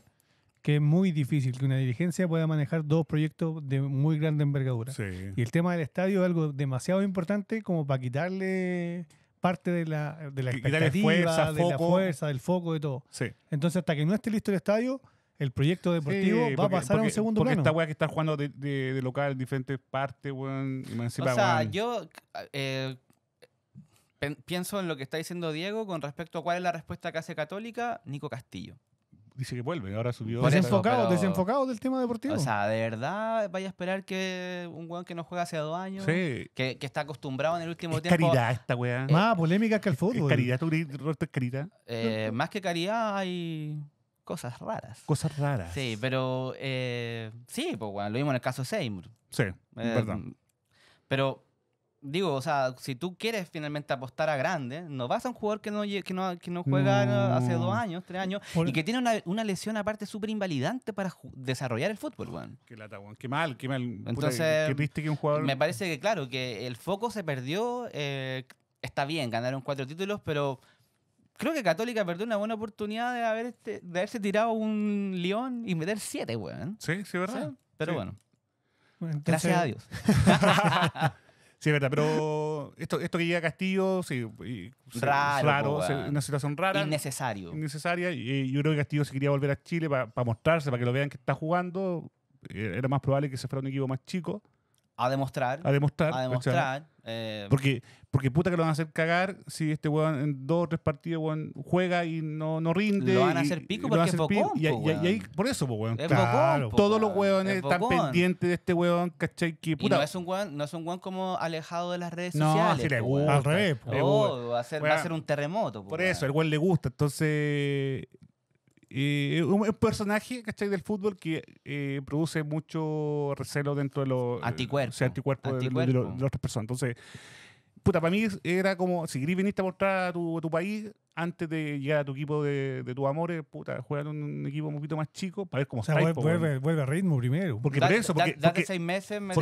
Speaker 4: que es muy difícil que una dirigencia pueda manejar dos proyectos de muy grande envergadura. Y el tema del estadio es algo demasiado importante como para quitarle parte de la, de la expectativa, de la fuerza, del foco, de todo. Entonces, hasta que no esté listo el estadio, el proyecto deportivo va a pasar a un segundo porque
Speaker 1: esta weá que está jugando de, local en diferentes partes, weón. o sea,
Speaker 3: yo eh, pienso en lo que está diciendo Diego con respecto a cuál es la respuesta que hace Católica, Nico Castillo.
Speaker 1: Dice que vuelve, ahora subió. Desenfocado, desenfocado del tema deportivo. O sea, de
Speaker 3: verdad, vaya a esperar que un weón que no juega hace dos años, que, está acostumbrado en el último tiempo. Caridad esta weá. Eh, más
Speaker 1: polémica que el fútbol. caridad, tú es caridad.
Speaker 3: Eh, más que caridad hay cosas raras.
Speaker 1: Cosas raras.
Speaker 3: Sí, pero eh, sí, pues lo vimos en el caso de Seymour. Sí, Perdón. Pero digo, o sea, si tú quieres finalmente apostar a grande, no vas a un jugador que no, no, que juega hace dos años, tres años, y que tiene una, lesión aparte súper invalidante para desarrollar el fútbol, weón. Qué lata, weón. Qué mal, qué mal. Entonces, Me parece que, claro, que el foco se perdió. Eh, está bien, ganaron cuatro títulos, pero creo que Católica perdió una buena oportunidad de, haber este, de haberse tirado un león y meter siete, weón. Sí,
Speaker 1: sí, verdad. Pero bueno. Gracias a Dios. Sí, es verdad, pero esto, esto que llega Castillo, sí, y, raro, una situación rara. Innecesario. Innecesaria. Y, yo creo que Castillo se quería volver a Chile para mostrarse, para que lo vean que está jugando. Eh, era más probable que se fuera un equipo más chico.
Speaker 3: A demostrar.
Speaker 1: A demostrar. A demostrar.
Speaker 3: Eh. porque
Speaker 1: porque puta que lo van a hacer cagar si este weón en dos o tres partidos juega y no, no rinde. Lo van a hacer pico porque hacer pico. y, y, por eso, pues weón. Todos los weones están pendientes de este weón, ¿cachai? Que, puta. Y no es un
Speaker 3: weón, no es un weón como alejado de las redes no, sociales. Si oh, le gusta, al revés. Oh, va, a ser, va a ser un terremoto. por eso,
Speaker 1: el weón le gusta. Entonces, es eh, un, personaje, ¿cachai? Del fútbol que eh, produce mucho recelo dentro de los...
Speaker 3: Anticuerpos. Eh, o
Speaker 1: anticuerpos, de, de, otras personas. Entonces puta, para mí era como, si querés viniste a mostrar a tu, país antes de llegar a tu equipo de, de tus amores, puta, jugar un equipo un poquito más chico para ver cómo se sea, vuelve,
Speaker 4: a ritmo primero. Porque
Speaker 1: por eso, porque, da, seis meses, mete,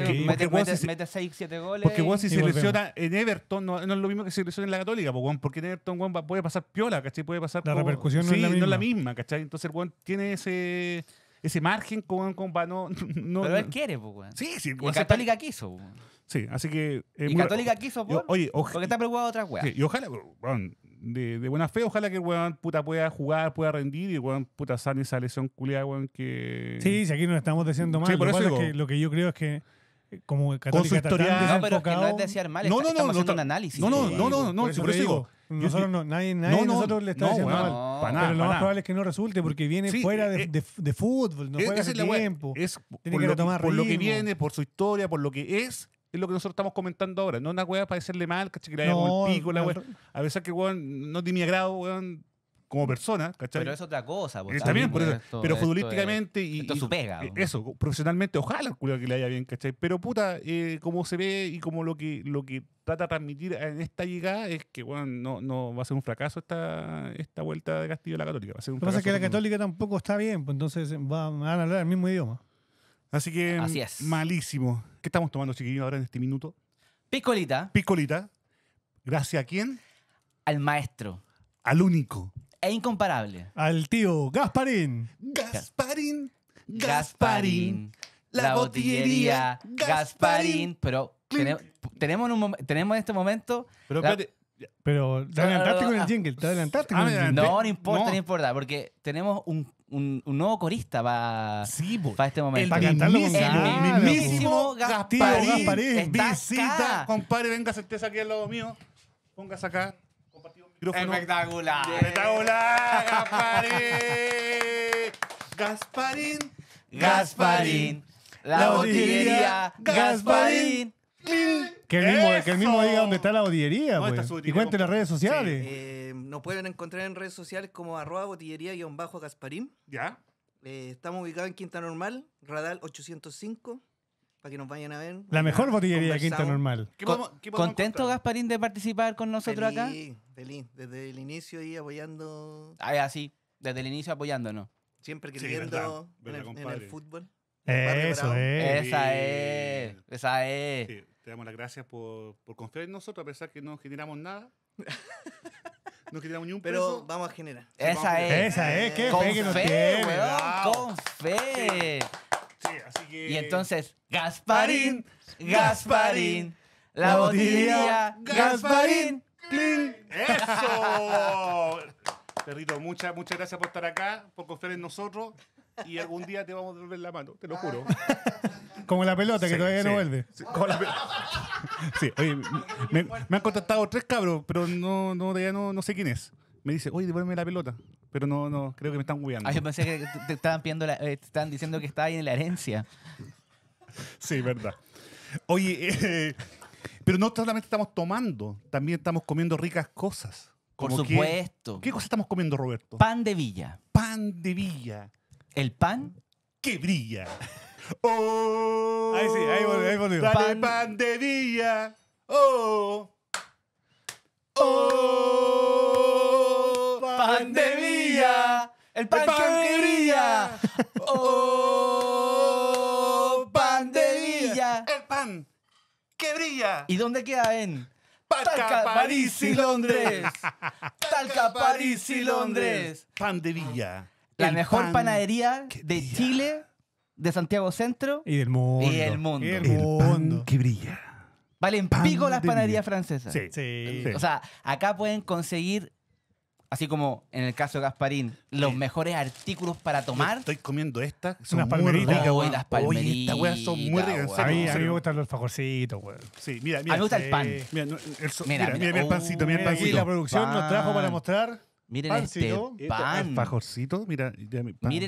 Speaker 1: porque, seis, siete goles. Porque si se lesiona en Everton, no, no, es lo mismo que se lesiona en la Católica, porque en Everton puede pasar piola, ¿cachai? Puede pasar. La repercusión no, es la misma. no es la misma, ¿cachai? Entonces Juan tiene ese ese margen con, con, no, no, Pero él quiere, pues, weón. Sí, sí. la Católica quiso, Sí, así que. y Católica quiso, por, porque está preocupado otra otras y ojalá, weón, de, buena fe, ojalá que el weón puta pueda jugar, pueda rendir y weón puta sane esa lesión culiada, weón, que. Sí, si aquí
Speaker 4: nos estamos diciendo mal. Sí, lo, que, lo que yo creo es que eh, como católica tan enfocado
Speaker 3: No, no no, no, no, haciendo un análisis. No, no, no, no, no, por eso, por digo, nosotros no, nadie, nadie nosotros le está diciendo mal. Para nada, pero lo más probable
Speaker 4: es que no resulte porque viene fuera de, eh, de, fútbol, no eh, juega tiempo.
Speaker 1: Es, tiene por que tomar por lo que viene, por su historia, por lo que es, es lo que nosotros estamos comentando ahora. No una weá para decirle mal, ¿cachai? Que le haya muy pico, la weá. A pesar que, weón, no tiene mi agrado, weón, como persona, ¿cachai? Pero es otra cosa, pues, eh, También, pues, pero futbolísticamente. y, pega. Eh, eso, profesionalmente, ojalá que le haya bien, ¿cachai? Pero puta, eh, como se ve y como lo que, lo que trata de transmitir en esta llegada es que, bueno, no, no va a ser un fracaso esta, esta vuelta de Castillo a la Católica. lo que pasa es que la
Speaker 4: Católica tampoco está bien, pues entonces van a hablar el mismo
Speaker 1: idioma. Así que mm, malísimo. ¿Qué estamos tomando, chiquillos, ahora en este minuto?
Speaker 3: Picolita. Picolita. Gracias a quién? Al maestro. Al único. E incomparable. Al tío Gasparín. Gasparín. Gasparín. La, botillería. Gasparín. Pero tenemos, en este momento. Pero espérate.
Speaker 4: Pero te adelantaste con el ah. jingle, te adelantaste con ah, el jingle. No, no importa, no
Speaker 3: importa, porque tenemos un un, nuevo corista para este momento. El mismísimo, Gasparín, Visita,
Speaker 1: compadre, venga, certeza aquí al lado mío. Póngase acá.
Speaker 3: micrófono. Espectacular. Espectacular,
Speaker 1: Gasparín. Gasparín.
Speaker 3: Gasparín. La botillería Gasparín. Que
Speaker 4: el, mismo, día donde diga dónde está la botillería. Pues. y cuente las redes sociales.
Speaker 3: Eh, nos pueden encontrar en redes sociales como arroba botillería-gasparín. Ya. Eh, estamos ubicados en Quinta Normal, Radal 805 para que nos vayan a ver. La mejor botillería de Quinta Normal. ¿Contento Gasparín de participar con nosotros acá? Feliz, desde el inicio y apoyando. Ah, así, desde el inicio apoyándonos. Siempre creyendo en, el fútbol. Eso Esa es. Esa es. te damos las gracias
Speaker 1: por, confiar en nosotros, a pesar que no generamos nada. No generamos ni un Pero vamos a generar. Esa es. Esa es. con fe con fe.
Speaker 3: Y entonces, Gasparín, Gasparín, la botillería, Gasparín,
Speaker 1: ¡Eso! Perrito, muchas, muchas gracias por estar acá, por confiar en nosotros y algún día te vamos a devolver la mano, te lo juro. Como la pelota que todavía no vuelve. Sí, oye, me, han contactado tres cabros, pero no, no, todavía no, sé quién es. Me dice, oye, devuélveme la pelota. Pero no, no, creo que me están
Speaker 3: hueando. Ay, ah, yo pensé que te- estaban, pidiendo la- eh, diciendo que estaba ahí en la herencia. Sí, verdad. Oye, eh,
Speaker 1: pero no solamente estamos tomando, también estamos comiendo ricas cosas. Por supuesto. ¿Qué cosa estamos comiendo, Roberto? Pan de villa. Pan de villa. El pan que brilla. ¡Oh! Ahí sí, ahí volvió, ahí volvió. pan, de día.
Speaker 3: ¡Oh! ¡Oh! ¡Pan de Villa! ¡El pan, que, brilla!
Speaker 1: ¡Oh! ¡Pan de Villa! ¡El pan que brilla!
Speaker 3: ¿Y dónde queda en...? Talca, París y Londres.
Speaker 1: Talca, París y Londres. Pan de Villa
Speaker 3: la mejor panadería de Chile, de Santiago Centro y del mundo. Y del mundo. El que brilla. Valen pico las panaderías francesas. Sí. Sí. O sea, acá pueden conseguir, así como en el caso de Gasparín, los mejores artículos para tomar. Estoy comiendo esta. Son palmeritas. las palmeritas, son muy ricas. A mí, me
Speaker 4: gustan los alfajorcitos, Sí, mira, mira. me
Speaker 3: gusta el pan. Mira, Mira, mira, el pancito, mira el Mira, la producción nos trajo para mostrar Miren este eh, pan.
Speaker 1: Alfajorcito, Miren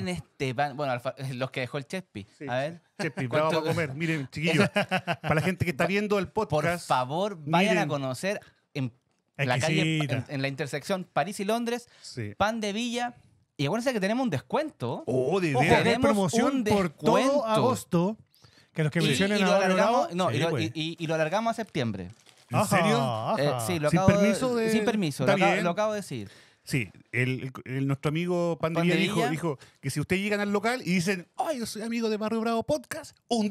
Speaker 3: este pan. Bueno, eh, los que dejó el Chespi. a ver. Chespi, bravo a comer. Miren, chiquillos. para la gente que está viendo el podcast. Por favor, vayan a conocer en la calle, en, la intersección París y Londres, pan de villa. Y acuérdense que tenemos un descuento. Oh, de idea. tenemos promoción por todo agosto.
Speaker 4: Que los que mencionen lo ahora no, pues.
Speaker 3: y, lo, alargamos a septiembre. ¿En serio? Eh, sí, lo acabo sin permiso de... Sin permiso, lo acabo, de decir.
Speaker 1: Sí, el, nuestro amigo Pandilla dijo, dijo, que si ustedes llegan al local y dicen, ¡ay, yo soy amigo de Barrio Bravo Podcast! Un 10%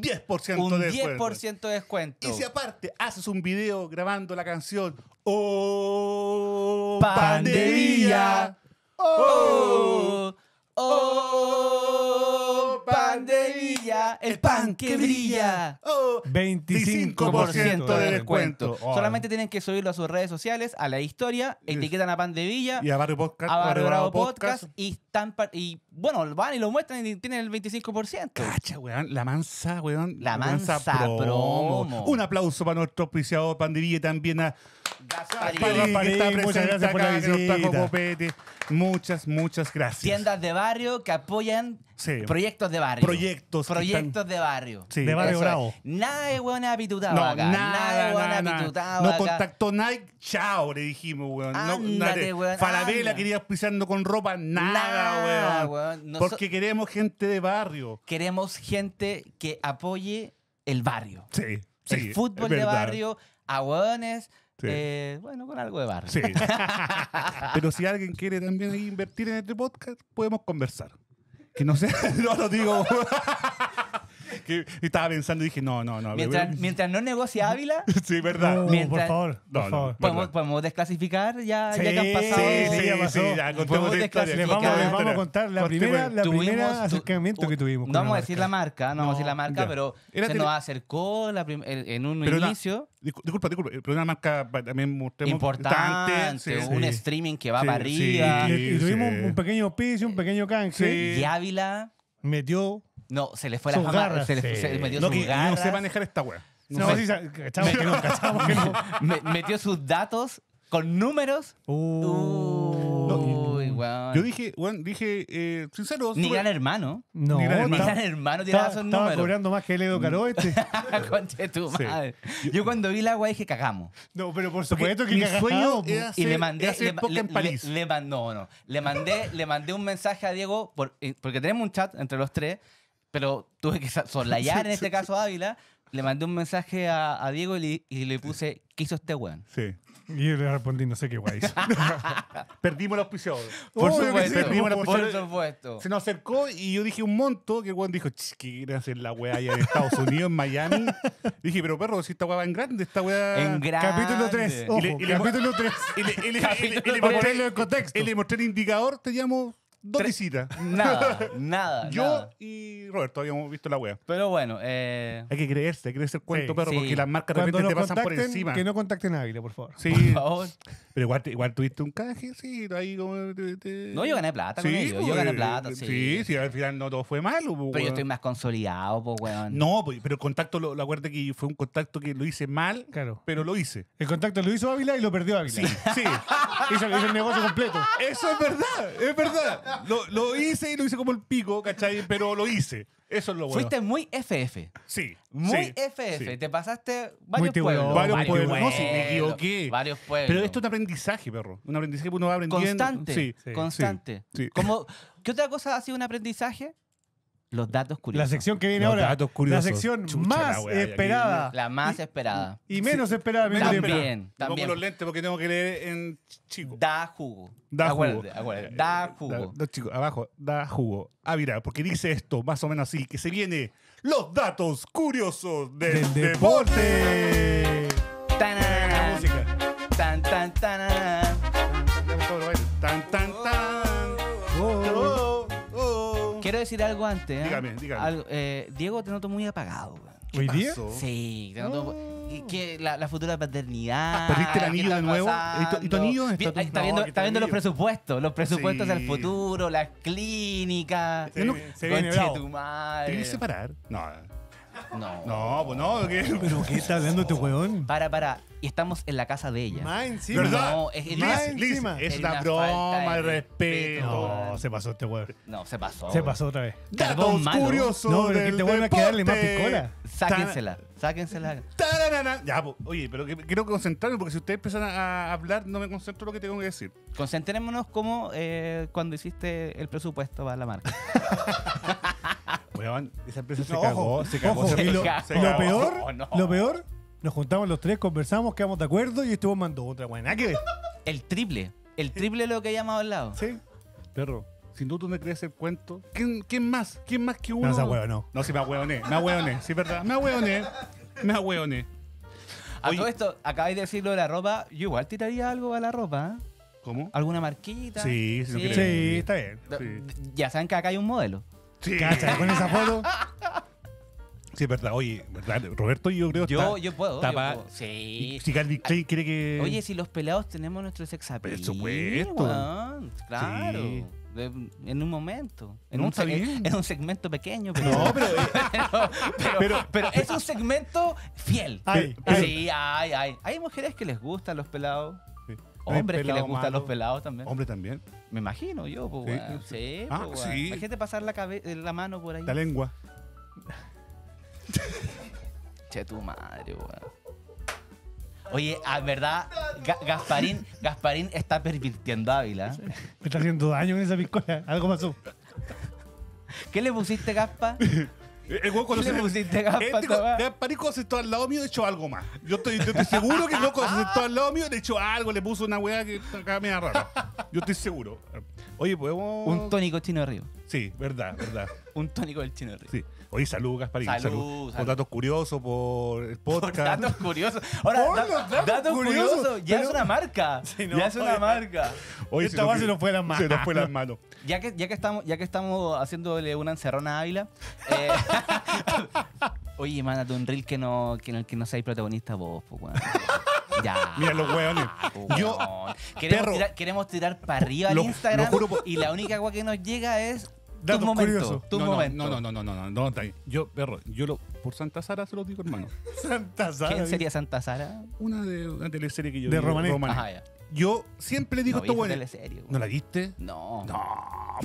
Speaker 1: de descuento. Un 10%
Speaker 3: de descuento. Y si
Speaker 1: aparte haces un video grabando la canción, ¡Oh! ¡Pandería!
Speaker 3: ¡Oh! ¡Oh! oh pan de Villa, el pan que brilla.
Speaker 4: 25% de descuento.
Speaker 3: Solamente tienen que subirlo a sus redes sociales, a la historia, etiquetan a Pan de Villa, y a Barrio Podcast, a Barrio y, bueno, van y lo muestran y tienen el 25%. Cacha,
Speaker 1: weón, la mansa, weón. La mansa, promo. Un aplauso para nuestro auspiciado Pan de Villa y también a muchas gracias por la Muchas, muchas gracias. Tiendas
Speaker 3: de barrio que apoyan proyectos de barrio. Proyectos. Proyectos de barrio. De barrio bravo. Nada de buena apitutado Nada, de buena No No contactó
Speaker 1: Nike, chao, le dijimos, weón. Ándate, no, Falabella quería
Speaker 3: pisando con ropa, nada, nada weón. Porque queremos gente de barrio. Queremos gente que apoye el barrio. Sí. sí el fútbol de barrio, a hueones eh, bueno, con algo de barrio.
Speaker 1: Pero si alguien quiere también invertir en este podcast, podemos conversar. Que no sé... no lo digo estaba pensando y dije, no, no, no. Mientras, no negocia Ávila. sí, verdad. por favor. por favor.
Speaker 3: ¿Podemos, desclasificar ya, ya que han pasado. Sí, sí, ya pasó. Les vamos, a contar la primera, la primera
Speaker 4: acercamiento que tuvimos. No vamos a decir la
Speaker 3: marca, no, vamos a decir la marca, pero se nos acercó en un inicio. disculpa,
Speaker 1: disculpa, pero una marca también importante, un streaming que va para arriba. y, tuvimos un pequeño piso, un pequeño canje. Y Ávila metió
Speaker 3: no, se le fue la Sus se le metió No, sus que- no sé manejar
Speaker 1: esta weá. No, sé. si se, que no, que no.
Speaker 3: me- metió sus datos con números. Uh, Uy, weón. Yo dije, weón, dije, eh, sincero, Ni gran hermano. No, Ni gran hermano.
Speaker 4: gran tiraba estaba, esos estaba cobrando más que el Edo mm. Caro este.
Speaker 3: Conche tu madre. Yo cuando vi la agua dije cagamos.
Speaker 4: No, pero por supuesto que mi sueño era Y le mandé le, en París.
Speaker 3: le- no, no. Le mandé, le mandé un mensaje a Diego eh, porque tenemos un chat entre los tres pero tuve que soslayar en este caso a Ávila. Le mandé un mensaje a, Diego y le, puse, ¿qué hizo este weón? Sí.
Speaker 1: Y yo le respondí, no sé qué guay. hizo.
Speaker 3: perdimos el auspicio. Por supuesto, Se
Speaker 1: nos acercó y yo dije un monto que el weón dijo, ¿qué quiere hacer la weá allá en Estados Unidos, en Miami? dije, pero perro, si esta weá va en grande, esta weá. En grande. Capítulo 3. Y le- capítulo 3. Y le- mostré- el contexto. y le mostré el indicador, te llamo... Dos visitas. Nada, nada. Yo y Roberto habíamos visto la wea. Pero bueno, eh, Hay que creerse, hay que creerse el cuento, pero porque las marcas de repente te pasan por encima. que no
Speaker 4: contacten a Ávila, por favor.
Speaker 1: Sí, por favor. pero igual, igual tuviste un
Speaker 4: sí. ahí como...
Speaker 1: No, yo gané plata con yo pues, gané plata, eh, sí. Sí, sí, al final no todo fue mal pues, Pero yo estoy más consolidado, pues, weón. No, pues, pero el contacto, lo, lo acuerdo que fue un contacto que lo hice mal, Claro. pero lo hice. El contacto lo hizo Ávila y lo perdió Ávila. Sí, sí. hizo el negocio completo. Eso es verdad, es verdad lo, lo, hice y lo hice como el pico, ¿cachai? Pero lo hice. Eso es lo bueno. Fuiste
Speaker 3: muy FF. Sí. Muy FF. Te pasaste varios pueblos. Varios, pueblos. No, sí, me equivoqué. Varios pueblos. Pero
Speaker 1: esto es un aprendizaje, perro. Un aprendizaje que uno va aprendiendo. Constante. Sí. Constante.
Speaker 3: Como, ¿Qué otra cosa ha sido un aprendizaje? Los datos curiosos. La sección que viene Los ahora. datos curiosos. La sección más esperada. La más esperada. Y menos esperada.
Speaker 1: menos También, los lentes porque tengo que leer en chico. Da jugo. Da jugo. Da eh, jugo. Da- abajo, da jugo. Ah, mira, porque dice esto, más o menos así, que se viene los datos curiosos del, deporte.
Speaker 3: La música. tan, tan, tan, tan. decir algo antes. ¿eh? Eh, Diego, te noto muy apagado. ¿Hoy día? Sí, que- la, futura paternidad. ¿Perdiste el de nuevo? ¿Y tu- Está- viendo, los presupuestos. Los presupuestos del futuro, las clínicas. tu madre. ¿Te separar? No. No. No, pues no. ¿Pero qué está hablando este weón? Para, para. Y estamos en la casa de ella. Más encima. ¿Verdad? es, Más es una broma, el respeto. No, se pasó este weón. No, se pasó. Se pasó otra vez. Datos No, pero que te este vuelva a quedarle más picola. Sáquensela, sáquensela.
Speaker 1: Ya, pues, oye, pero que- quiero concentrarme porque si ustedes empiezan a hablar, no me concentro lo que tengo que decir. Concentrémonos como
Speaker 3: eh, cuando hiciste el presupuesto para la marca. Weón, esa empresa se cagó, se cagó. lo, peor, lo peor,
Speaker 4: nos juntamos los tres, conversamos,
Speaker 1: quedamos de acuerdo y estuvo mandando mandó otra weón.
Speaker 3: El triple. El triple lo que al lado
Speaker 1: Sí. Perro, sin duda tú me crees el cuento, ¿quién, más? ¿Quién más que uno? No, esa weón no. No,
Speaker 3: sí, me ahueoné, me si sí, verdad, me ahueoné, me ahueoné. A todo esto, acabáis de decir lo de la ropa. Yo igual tiraría algo a la ropa. ¿eh? ¿Cómo? ¿Alguna marquita? Sí, si no Sí, está
Speaker 2: bien.
Speaker 3: Ya saben que acá hay un modelo. Sí. Con esa foto.
Speaker 1: Sí, es verdad. Oye, Roberto, yo creo que. Yo, yo puedo.
Speaker 2: Sí.
Speaker 1: si Calvin Klein quiere que. Oye,
Speaker 3: si los pelados tenemos nuestro sex appeal. Por supuesto. claro. en un momento. En, un, segmento pequeño, pero. No, pero, eh, pero, es un segmento fiel. Sí, hay, hay. Hay mujeres que les gustan los pelados. Hombres que les gustan los pelados también. Hombre
Speaker 1: también. Me
Speaker 3: imagino yo, pues, sí. sí, ah, Imagínate pasar la, eh, la mano por ahí. La lengua. che, tu madre, weón. Oye, a ah, verdad, Gasparín, Gasparín está pervirtiendo Ávila. Me está
Speaker 1: haciendo daño en esa piscola. Algo pasó. ¿Qué le pusiste, Gaspa? El hueco no se. pusiste gafas, El este parico se sentó al lado mío, de hecho algo más. Yo estoy, seguro que el loco se sentó al lado mío, de hecho algo, le puso una weá que acá me da rara. Yo estoy seguro. Oye, podemos. Un tónico chino de río. Sí, verdad, verdad.
Speaker 3: Un tónico del chino de
Speaker 1: río. Sí. Oye, salud, Gasparín. Salud, Por datos curiosos, por el podcast. Por
Speaker 3: datos curiosos. Ahora, datos, curiosos, ya es una marca. ya es una marca. Oye, esta base se nos fue la manos. Se nos fue la mano. Ya que, ya que estamos, ya que estamos haciéndole una encerrona a Ávila. Eh, oye, mándate un reel que no, que en el que no seáis protagonista vos, pues, Ya. Mira los hueones. Ah, pues, Yo, queremos, perro, tirar, queremos tirar para arriba el Instagram. y la única agua que nos llega es datos tu momento, Tu no, momento. No, no,
Speaker 1: no, no, no, no, no, Yo, perro, yo lo, por Santa Sara se lo digo, hermano.
Speaker 3: Santa Sara. ¿Quién sería Santa Sara? Una
Speaker 1: de una teleserie que yo de vi. De Romané. Yo siempre le digo esto, weón. Bueno. ¿No la viste? No. No,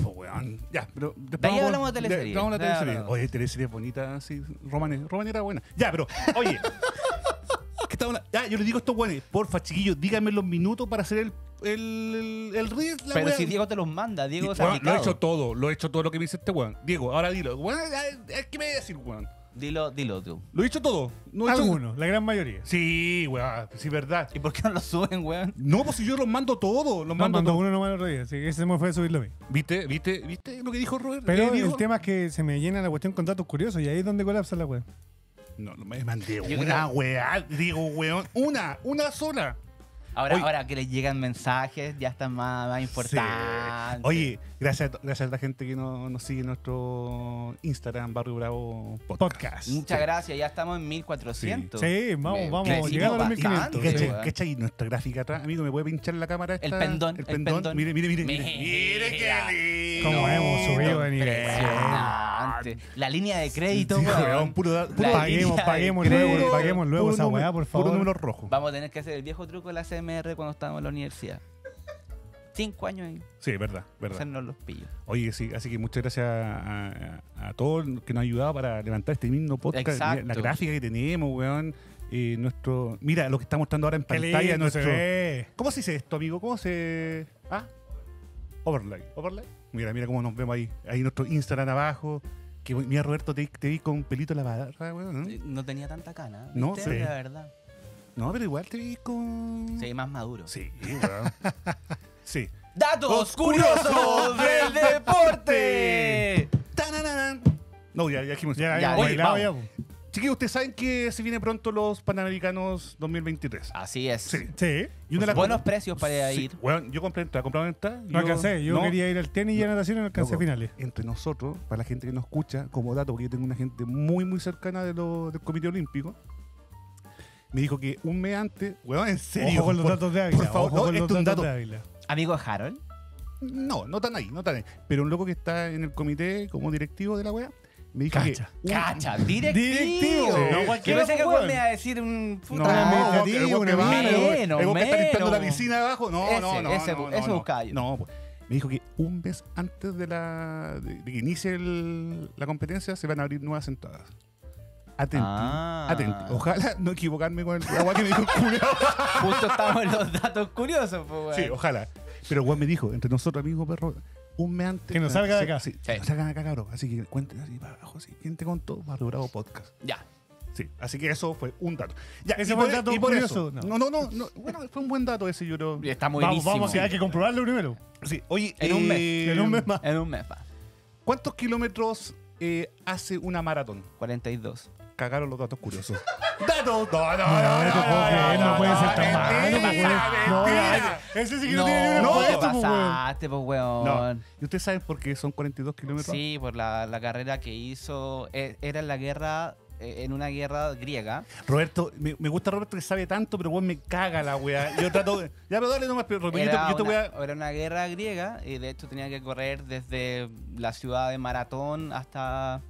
Speaker 1: pues weón. Ya, pero después. De ahí hablamos de teleserie. De, hablamos de teleserie. oye, teleserie bonita, sí. Romanes. Romanes era buena. Ya, pero, oye. qué está Ya, yo le digo esto, bueno, Porfa, chiquillos, díganme los minutos para hacer el el, el, el la Pero si Diego te
Speaker 3: los manda, Diego ha Lo he hecho
Speaker 1: todo, lo he hecho todo lo que me dice este weón. Diego,
Speaker 3: ahora dilo. ¿Qué es que me voy a decir, weón. Dilo, dilo tú. Lo he hecho todo. No he hecho- la gran mayoría. Sí, weón,
Speaker 1: sí, verdad. ¿Y por qué no lo suben, weón? No, pues si yo los mando todos. los mando uno no me los reí. así que ese me fue a subirlo a mí. ¿Viste, viste, viste lo que dijo Robert? Pero eh, el
Speaker 4: tema es que se me llena la cuestión con datos curiosos y ahí es donde
Speaker 3: colapsa la weón No, no me mandé una creo- weá, digo weón, una, una sola. Ahora, ahora que les llegan mensajes, ya están más, más importantes. Oye,
Speaker 1: gracias a, gracias a la gente que nos, nos sigue en nuestro Instagram, Barrio Bravo Podcast. Muchas gracias,
Speaker 3: ya estamos en 1400. Sí, sí vamos, me, vamos, llegando a los 1500.
Speaker 1: Nuestra gráfica atrás, amigo, ¿me puede pinchar la cámara El pendón. El pendón. Mire, mire, mire. Mire, qué
Speaker 3: lindo. Como hemos subido de nivel. La línea de crédito, weón. paguemos, paguemos luego, paguemos luego esa weá, por favor. Puro número rojo. Vamos a tener que hacer el viejo truco de la CM cuando estábamos en la universidad. Cinco años Sí, verdad, verdad. hacernos los pillos.
Speaker 1: Oye, sí, así que muchas gracias a, a, todos que nos han ayudado para levantar este mismo podcast. La gráfica que tenemos, weón. nuestro. Mira lo que está mostrando ahora en pantalla. nuestro, ¿Cómo se dice esto, amigo? ¿Cómo se.? Ah, overlay. ¿Overlay? Mira, mira cómo nos vemos ahí. Ahí nuestro Instagram abajo. Que, mira, Roberto, te, vi con pelito en la barra,
Speaker 3: weón. ¿no? tenía tanta cana. No, sí. La verdad.
Speaker 1: No, pero igual te vi con.
Speaker 3: Sí, más maduro. Sí, sí. Datos curiosos del deporte. No, ya, ya dijimos. Ya, Ya,
Speaker 1: ya, ustedes saben que se vienen pronto los Panamericanos 2023. Así es. Sí. Y Buenos precios para ir. Bueno, yo compré compré No alcancé. Yo quería ir al tenis y a natación y no alcancé a finales. Entre nosotros, para la gente que nos escucha, como dato, porque yo tengo una gente muy, muy cercana de del Comité Olímpico, me dijo que un mes antes, weón, en serio. con los por, datos de Ávila. favor, con los datos de Ávila. Amigo de Harold. No, no tan ahí, no tan ahí. Pero un loco que está en el comité como directivo de la weá. Me dijo cacha, que, cacha, directivo. directivo. Sí, no que weón me va a
Speaker 3: decir un puta. No, no, que está limpiando la piscina abajo. No, no, no. Ese, ese no,
Speaker 1: pues. Me dijo que un mes antes de, la, de, que inicie la competencia se van a abrir nuevas entradas. Atenti, ah. Ojalá no equivocarme con el agua que me dijo curioso.
Speaker 3: Justo estamos en los datos curiosos, pues, Sí, ojalá.
Speaker 1: Pero Juan me dijo, entre nosotros, amigos perro, un mes antes. Que nos salga de acá. Sí,
Speaker 3: Que nos salgan de acá,
Speaker 1: cabrón. Así que cuenten así para abajo. Así. ¿Quién te contó? Barrio Podcast. Ya. Sí, así que eso fue un dato. Ya, ese fue un dato y por curioso. Eso, no. no, no, Bueno, fue un buen dato ese, yo creo. Está muy Vamos, vamos, Si hay que comprobarlo primero. Sí, oye. En un mes. Eh, en un mes más. En un mes más. ¿Cuántos kilómetros eh, hace una maratón?
Speaker 3: 42 cagaron los datos curiosos.
Speaker 1: ¡Dato! No, no,
Speaker 2: no,
Speaker 3: no, no, no, puede ser tan malo, pues. No, ese sí que no, tiene no, este, puesto, pasaste, pues, weón.
Speaker 1: ¿Y ustedes saben por qué son 42 kilómetros? Sí,
Speaker 3: por la, la carrera que hizo. E, era en la guerra e, en una guerra griega.
Speaker 1: Roberto, me, me, gusta Roberto que sabe tanto, pero vos me caga la weá. Yo trato. ya, pero dale nomás, pero yo te, voy a...
Speaker 3: Era una guerra griega y de hecho tenía que correr desde la ciudad de Maratón hasta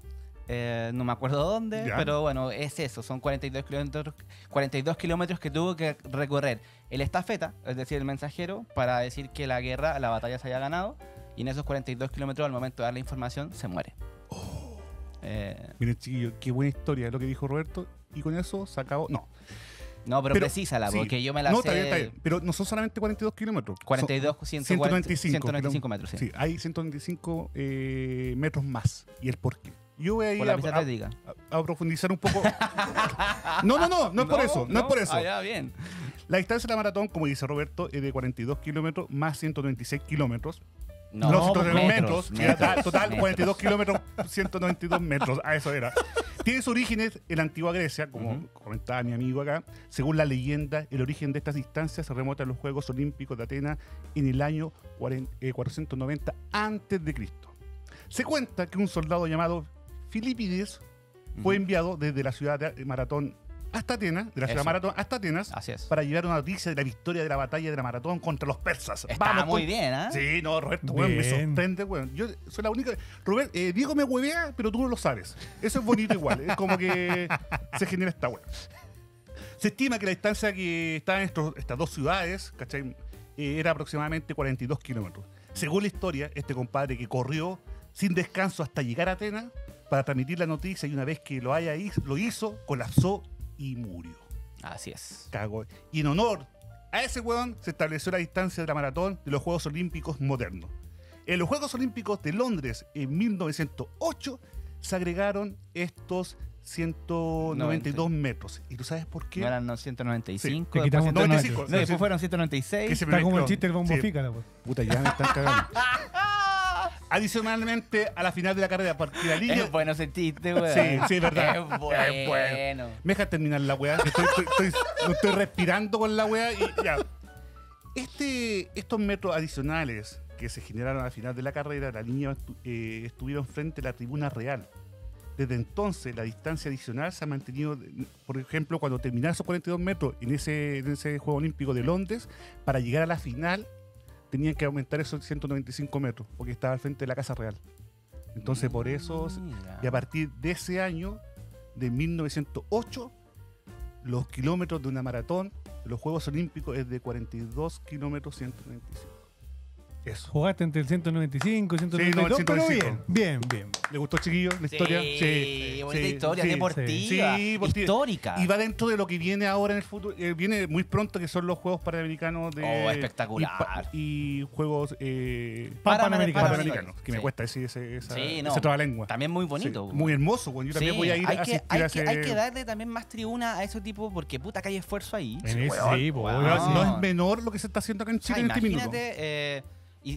Speaker 3: eh, no me acuerdo dónde, pero bueno, es eso. Son 42 kilómetros, 42 kilómetros que tuvo que recorrer el estafeta, es decir, el mensajero, para decir que la guerra, la batalla se haya ganado. Y en esos 42 kilómetros, al momento de dar la información, se muere. Oh. Eh, Miren,
Speaker 1: qué buena historia lo que dijo Roberto. Y con eso se acabó. No. No, pero, precisa porque yo me la no, sé. Está Pero no son solamente 42 kilómetros. 42, 195, 195 metros. Sí. hay 195 eh, metros más. ¿Y el por qué? yo voy a profundizar un poco. no, no, no, no es por eso, no, es por eso. Ah, ya, bien. La distancia de la maratón, como dice Roberto, es de 42 kilómetros más 196 kilómetros. No, no metros, total 42 kilómetros, 192 metros, a eso era. Tiene sus orígenes en la antigua Grecia, como comentaba mi amigo acá. Según la leyenda, el origen de estas distancias se remota a los Juegos Olímpicos de Atenas en el año 40, eh, Antes 490 a.C. Se cuenta que un soldado llamado Filipides fue enviado desde la ciudad de Maratón hasta Atenas, de la ciudad de Maratón hasta Atenas, para llevar una noticia de la victoria de la batalla de la Maratón contra los persas. Está muy bien, ¿eh? Sí, no, Roberto, me sorprende, Yo soy la única... Robert, eh, Diego me huevea, pero tú no lo sabes. Eso es bonito igual, es como que se genera esta hueva Se estima que la distancia que está en estas dos ciudades, ¿cachai? Eh, era aproximadamente 42 kilómetros. Según la historia, este compadre que corrió sin descanso hasta llegar a Atenas, para transmitir la noticia y una vez que lo haya lo hizo, colapsó y murió. Así es. Cago. Y en honor a ese weón se estableció la distancia de la maratón de los Juegos Olímpicos modernos. En los Juegos Olímpicos de Londres en 1908 se agregaron estos 192 metros. ¿Y tú sabes por qué? No
Speaker 3: eran 195. Después, no, fueron 196. está como el chiste del bombo pues.
Speaker 1: Puta, ya me cagando. Adicionalmente a la final de la carrera, porque la niña, Es bueno ese chiste, Sí, sí, es verdad. Es bueno. Me deja terminar la weá. Estoy, respirando con la weá y ya. Este, estos metros adicionales que se generaron la final de la carrera, la niña eh, estuvieron frente a la tribuna real. Desde entonces, la distancia adicional se ha mantenido, por ejemplo, cuando terminaron esos 42 metros en ese, en ese Juego Olímpico de Londres, para llegar a la final, tenían que aumentar esos 195 metros, porque estaba al frente de la Casa Real. Entonces, por eso, y a partir de ese año, de 1908, los kilómetros de una maratón, los Juegos Olímpicos es de 42 kilómetros 195.
Speaker 4: Eso. Jugaste entre el 195 y el 195. pero bien, bien, bien.
Speaker 1: ¿Le gustó, chiquillo, la historia? Sí, sí bonita historia, deportiva, histórica. Y va dentro de lo que viene ahora en el futuro, eh, viene muy pronto, que son los Juegos Panamericanos de... Oh, espectacular. Y, Juegos eh, Panamericanos, que me cuesta decir ese, esa, no, lengua. También muy bonito. muy hermoso, yo también voy a ir hay a que, hay, que, hay que
Speaker 3: darle también más tribuna a esos tipos, porque puta que hay esfuerzo ahí. Sí, No es
Speaker 1: menor lo que se está haciendo acá en Chile en este ah, minuto.
Speaker 3: Eh,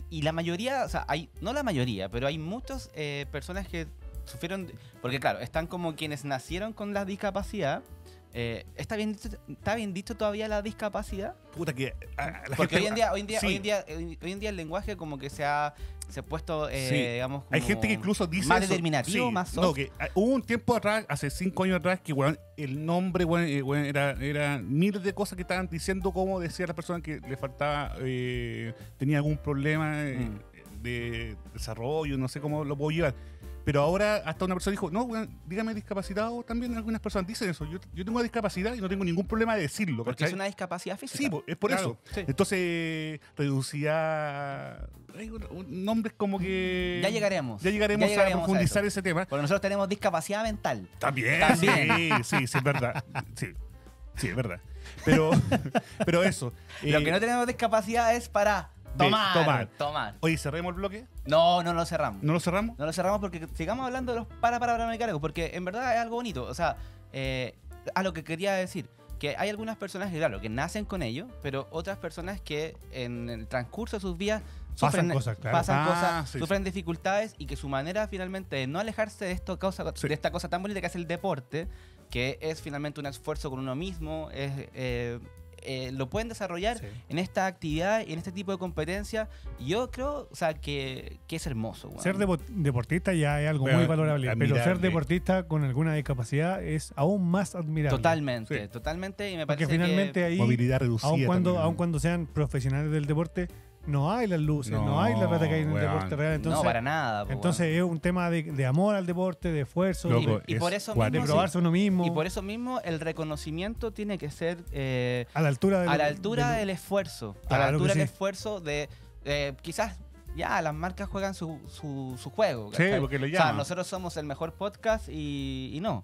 Speaker 3: y, la mayoría, o sea, hay, no la mayoría, pero hay muchas eh, personas que sufrieron, porque claro, están como quienes nacieron con la discapacidad eh, ¿está, bien dicho, ¿Está bien dicho todavía la discapacidad? Puta
Speaker 1: que. Ah, Porque hoy en día, hoy en día, eh,
Speaker 3: hoy en día, el lenguaje como que se ha, se ha puesto, eh, digamos, como Hay gente que incluso dice. Más determinativo, más No, que
Speaker 1: ah, hubo un tiempo atrás, hace cinco años atrás, que el nombre, eh, era, era miles de cosas que estaban diciendo como decía la persona que le faltaba, eh, tenía algún problema eh, mm. de desarrollo, no sé cómo lo puedo llevar pero ahora hasta una persona dijo, no, dígame discapacitado, también algunas personas dicen eso, yo, tengo discapacidad y no tengo ningún problema de decirlo. Porque es una discapacidad física. Sí, es por eso. Entonces, reducía nombres
Speaker 3: como que... Ya llegaremos. Ya llegaremos, a profundizar ese tema. Porque nosotros tenemos discapacidad mental. También. Sí, sí,
Speaker 1: es verdad. Sí, sí es verdad. Pero,
Speaker 3: pero eso. Lo que eh, no tenemos discapacidad es para Tomar, tomar. Oye, ¿cerremos el bloque? No, no lo cerramos. ¿No lo cerramos? No lo cerramos porque sigamos hablando de los para para para porque en verdad es algo bonito. O sea, eh, a lo que quería decir, que hay algunas personas que, claro, que nacen con ello, pero otras personas que en el transcurso de sus vidas sufren, pasan cosas, claro. pasan ah, cosas sufren dificultades y que su manera finalmente de no alejarse de, esto, causa, de esta cosa tan bonita que es el deporte, que es finalmente un esfuerzo con uno mismo, es... Eh, eh, lo pueden desarrollar en esta actividad, y en este tipo de competencia. Yo creo, o sea, que, que es hermoso. Ser
Speaker 4: deportista ya es algo muy valorable, pero ser deportista con alguna discapacidad es aún más admirable.
Speaker 3: Totalmente, totalmente. Y me parece que finalmente ahí, movilidad reducida. Aun cuando, aun
Speaker 4: cuando sean profesionales del deporte, no hay las luces, no, hay la verdad que hay en el deporte real. Entonces, no, para nada. entonces es un tema de, amor al deporte, de esfuerzo, y, por eso mismo, de probarse uno mismo. Y por
Speaker 3: eso mismo el reconocimiento tiene que ser eh, a la altura, del, a la altura del, esfuerzo. A la altura del esfuerzo de eh, quizás ya las marcas juegan su, su, juego. Sí, porque lo llaman. O sea, nosotros somos el mejor podcast y, y no.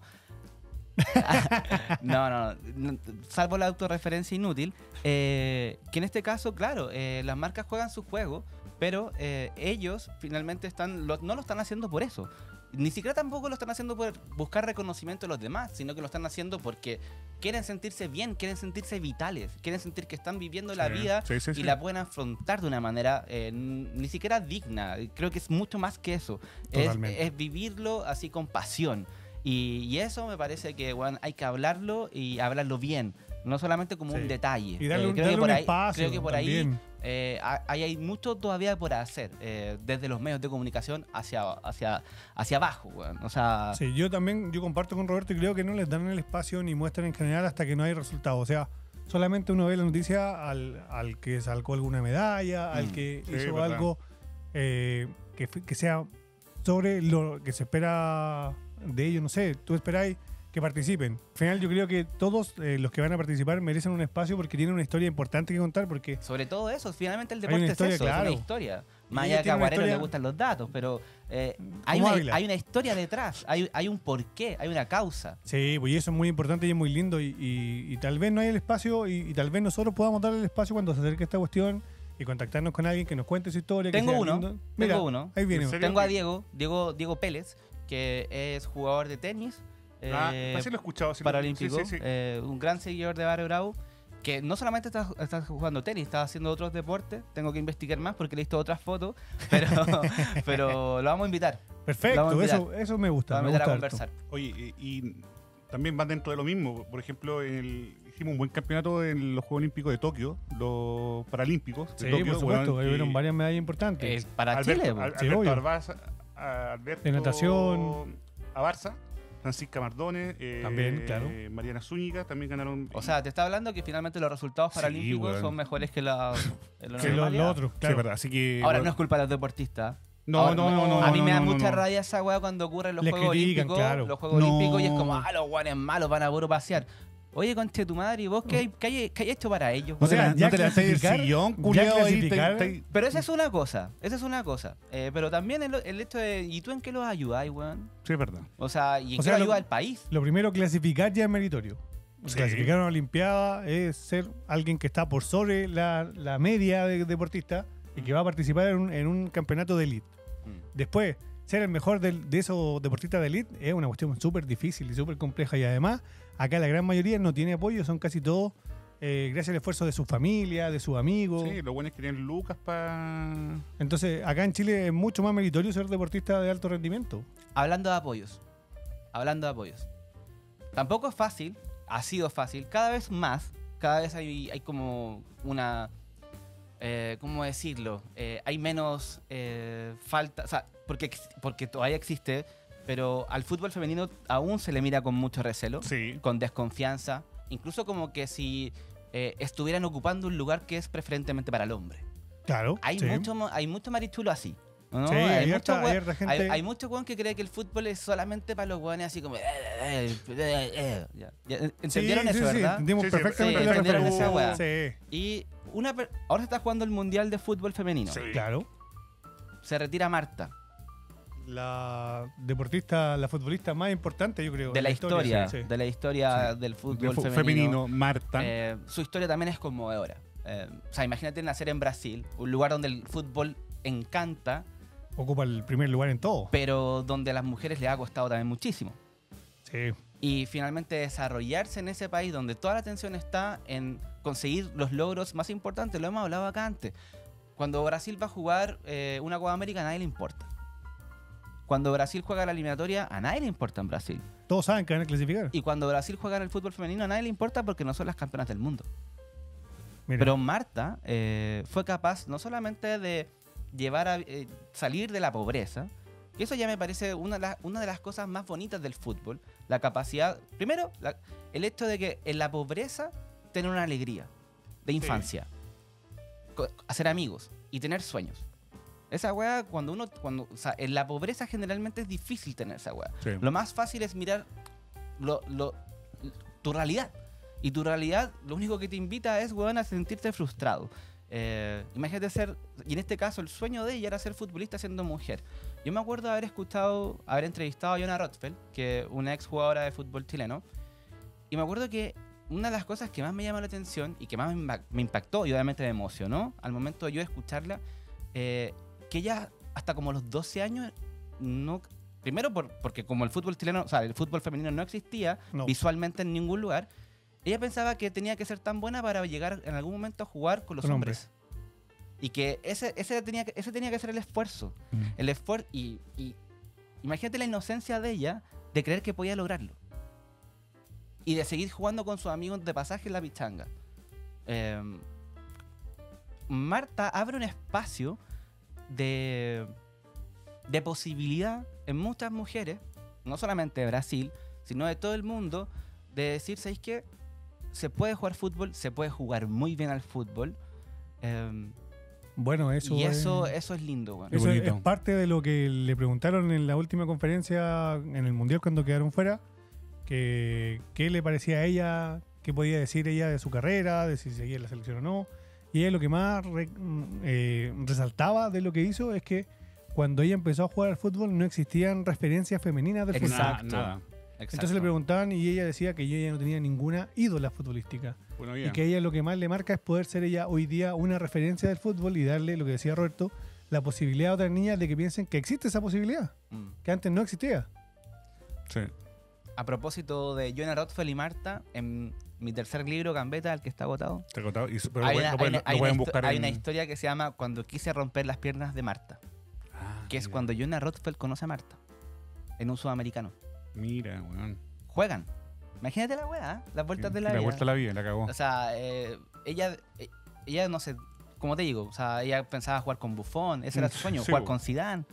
Speaker 3: no, no, salvo la autorreferencia inútil, eh, que en este caso, claro, eh, las marcas juegan su juego, pero eh, ellos finalmente están, no lo están haciendo por eso. Ni siquiera tampoco lo están haciendo por buscar reconocimiento de los demás, sino que lo están haciendo porque quieren sentirse bien, quieren sentirse vitales, quieren sentir que están viviendo la vida y la pueden afrontar de una manera ni siquiera digna. Creo que es mucho más que eso. Es, es, vivirlo así con pasión. Y, eso me parece que bueno, hay que hablarlo y hablarlo bien, no solamente como un detalle. Y darle, eh, creo, ahí, espacio creo que por ahí eh, hay, mucho todavía por hacer, eh, desde los medios de comunicación hacia, hacia, hacia abajo. O sea, sí,
Speaker 4: yo también yo comparto con Roberto y creo que no les dan el espacio ni muestran en general hasta que no hay resultado O sea, solamente uno ve la noticia al, que salgó alguna medalla, al mm. que hizo algo que, que, sea sobre lo que se espera de ellos, no sé, tú esperáis que participen. Al final yo creo que todos eh, los que van a participar merecen un espacio porque tienen una historia importante que contar porque...
Speaker 3: Sobre todo eso, finalmente el deporte es eso, es una historia. Más allá que a Guarero le gustan los datos, pero eh, hay, una, historia detrás, hay, hay, un porqué, hay una causa.
Speaker 4: Sí, pues, y eso es muy importante y es muy lindo y, tal vez no hay el espacio y, tal vez nosotros podamos darle el espacio cuando se acerque esta cuestión y contactarnos con alguien que nos cuente su historia. Tengo uno, tengo uno. Ahí viene. Tengo a
Speaker 3: Diego, Diego, Diego Pérez que es jugador de tenis. Ah, lo he eh, escuchado, paralímpico, sí, eh, un gran seguidor de Barrio Bravo, que no solamente está, jugando tenis, está haciendo otros deportes, tengo que investigar más porque le he visto otras fotos, pero, pero lo vamos a invitar. Perfecto, Eso, eso me gusta. vamos conversar. Oye,
Speaker 1: y, también van dentro de lo mismo, por ejemplo, hicimos un buen campeonato en los Juegos Olímpicos de Tokio, los Paralímpicos. De sí, Tokio, por supuesto, varias medallas importantes. Eh, para Chile, sí, Alberto. De natación. A Barça. Francisca
Speaker 3: Mardones, eh, también, claro. Mariana Zúñiga también ganaron. O sea, te está hablando que finalmente los resultados paralímpicos son mejores que, los que los otros, Así que, Ahora no es culpa de los deportistas. No, no, no, A mí me da mucha rabia esa weá cuando ocurren los Juegos Olímpicos. Los Juegos Olímpicos y es como, ah, los guanes malos van a puro pasear. Oye, conche tu madre, ¿y vos qué, hay, qué hecho para ellos? O sea, no te la el sillón, Pero esa es una cosa, esa es una cosa. Eh, pero también el, hecho de, ¿y tú en qué los ayudáis, weón? Sí, es verdad. O sea, ¿y en qué los ayuda al
Speaker 4: país? Lo primero, clasificar ya es meritorio. Clasificar una Olimpiada es ser alguien que está por sobre la, media de deportista y que mm. va a participar en un, campeonato de elite. Mm. Después, ser el mejor de, de esos deportistas de elite es una cuestión súper difícil y súper compleja y además Acá la gran mayoría no tiene apoyo, son casi todos eh, gracias al esfuerzo de su familia, de sus amigos. Sí,
Speaker 1: lo bueno es que tienen lucas para...
Speaker 4: Entonces, acá en Chile es mucho más meritorio ser deportista de alto rendimiento.
Speaker 3: Hablando de apoyos, hablando de apoyos. Tampoco es fácil, ha sido fácil, cada vez más, cada vez hay, como una... Eh, ¿Cómo decirlo? Eh, hay menos falta, o sea, porque, porque todavía existe pero al fútbol femenino aún se le mira con mucho recelo, con desconfianza, incluso como que si eh, estuvieran ocupando un lugar que es preferentemente para el hombre. Claro. Hay, mucho, hay mucho marichulo así. Sí, hay, mucho gente... hay, hay, que cree que el fútbol es solamente para los weones así como. ¿Entendieron eso, sí, verdad? Entendimos perfectamente esa Y una ahora se está jugando el Mundial de Fútbol Femenino. Sí. Claro. Se retira Marta la deportista, la futbolista más importante, yo creo. De la, historia, de la historia del fútbol femenino, Marta. Eh, su historia también es conmovedora. Eh, o sea, imagínate nacer en Brasil, un lugar donde el fútbol encanta. Ocupa el primer lugar en todo. Pero donde a las mujeres le ha costado también muchísimo. Sí. Y finalmente desarrollarse en ese país donde toda la atención está en conseguir los logros más importantes. Lo hemos hablado acá antes. Cuando Brasil va a jugar eh, una Copa América, nadie le importa. Cuando Brasil juega la eliminatoria, a nadie le importa en Brasil. Todos saben que van a clasificar. Y cuando Brasil juega en el fútbol femenino, a nadie le importa porque no son las campeonas del mundo. Pero Marta eh, fue capaz no solamente de llevar a, eh, salir de la pobreza, y eso ya me parece una, de las cosas más bonitas del fútbol, la capacidad, primero, el hecho de que en la pobreza tener una alegría de infancia, hacer amigos y tener sueños. Esa weá, cuando uno, cuando, o sea, en la pobreza generalmente es difícil tener esa weá. Lo más fácil es mirar lo, lo, tu realidad. Y tu realidad lo único que te invita es, weón, a sentirte frustrado. Eh, imagínate ser, y en este caso el sueño de ella era ser futbolista siendo mujer. Yo me acuerdo haber escuchado, haber entrevistado a Yona Rothfeld, que es una ex jugadora de fútbol chileno, y me acuerdo que una de las cosas que más me llamó la atención y que más me impactó y obviamente me emocionó al momento de yo escucharla, eh, que ella hasta como los 12 años no... Primero por, porque como el fútbol chileno, o sea, el fútbol femenino no existía visualmente en ningún lugar, ella pensaba que tenía que ser tan buena para llegar en algún momento a jugar con los hombres. Y que ese, ese, tenía, que, ese tenía que ser el esfuerzo. Mm. El esfuerzo y, imagínate la inocencia de ella de creer que podía lograrlo. Y de seguir jugando con sus amigos de pasaje en la pichanga. Em, Marta abre un espacio de, posibilidad en muchas mujeres, no solamente de Brasil, sino de todo el mundo, de decir, que qué? Se puede jugar fútbol, se puede jugar muy bien al fútbol. Em, bueno, eso. Y eso es, eso es lindo, bueno. es,
Speaker 4: parte de lo que le preguntaron en la última conferencia en el Mundial cuando quedaron fuera. Que, ¿Qué le parecía a ella? ¿Qué podía decir ella de su carrera? De si seguía en la selección o no. Y ella lo que más mm, eh, resaltaba de lo que hizo es que cuando ella empezó a jugar al fútbol no existían referencias femeninas del fútbol. Exacto. Entonces le preguntaban y ella decía que ella no tenía ninguna ídola futbolística. y que ella lo que más le marca es poder ser ella hoy día una referencia del fútbol y darle, lo que decía Roberto, la posibilidad a otras niñas de que piensen que existe esa posibilidad, mm. que antes no existía.
Speaker 1: Sí.
Speaker 3: A propósito de Joana Rothfeld y Marta, en, mi tercer libro, Gambeta, el que está agotado.
Speaker 1: Está agotado. Y, hay una, pueden, buscar una, una
Speaker 3: historia que se llama Cuando quise romper las piernas de Marta. Ah, que es cuando Jonah Rothfeld conoce a Marta. En un sudamericano. Mira, weón. Juegan. Imagínate la weá, ¿eh? las vueltas de la, vida. La vuelta a la vida, la cagó. O sea, eh, ella, eh, ella no sé, ¿Cómo te digo, o sea, ella pensaba jugar con Buffon, ese era su sueño, jugar con Zidane.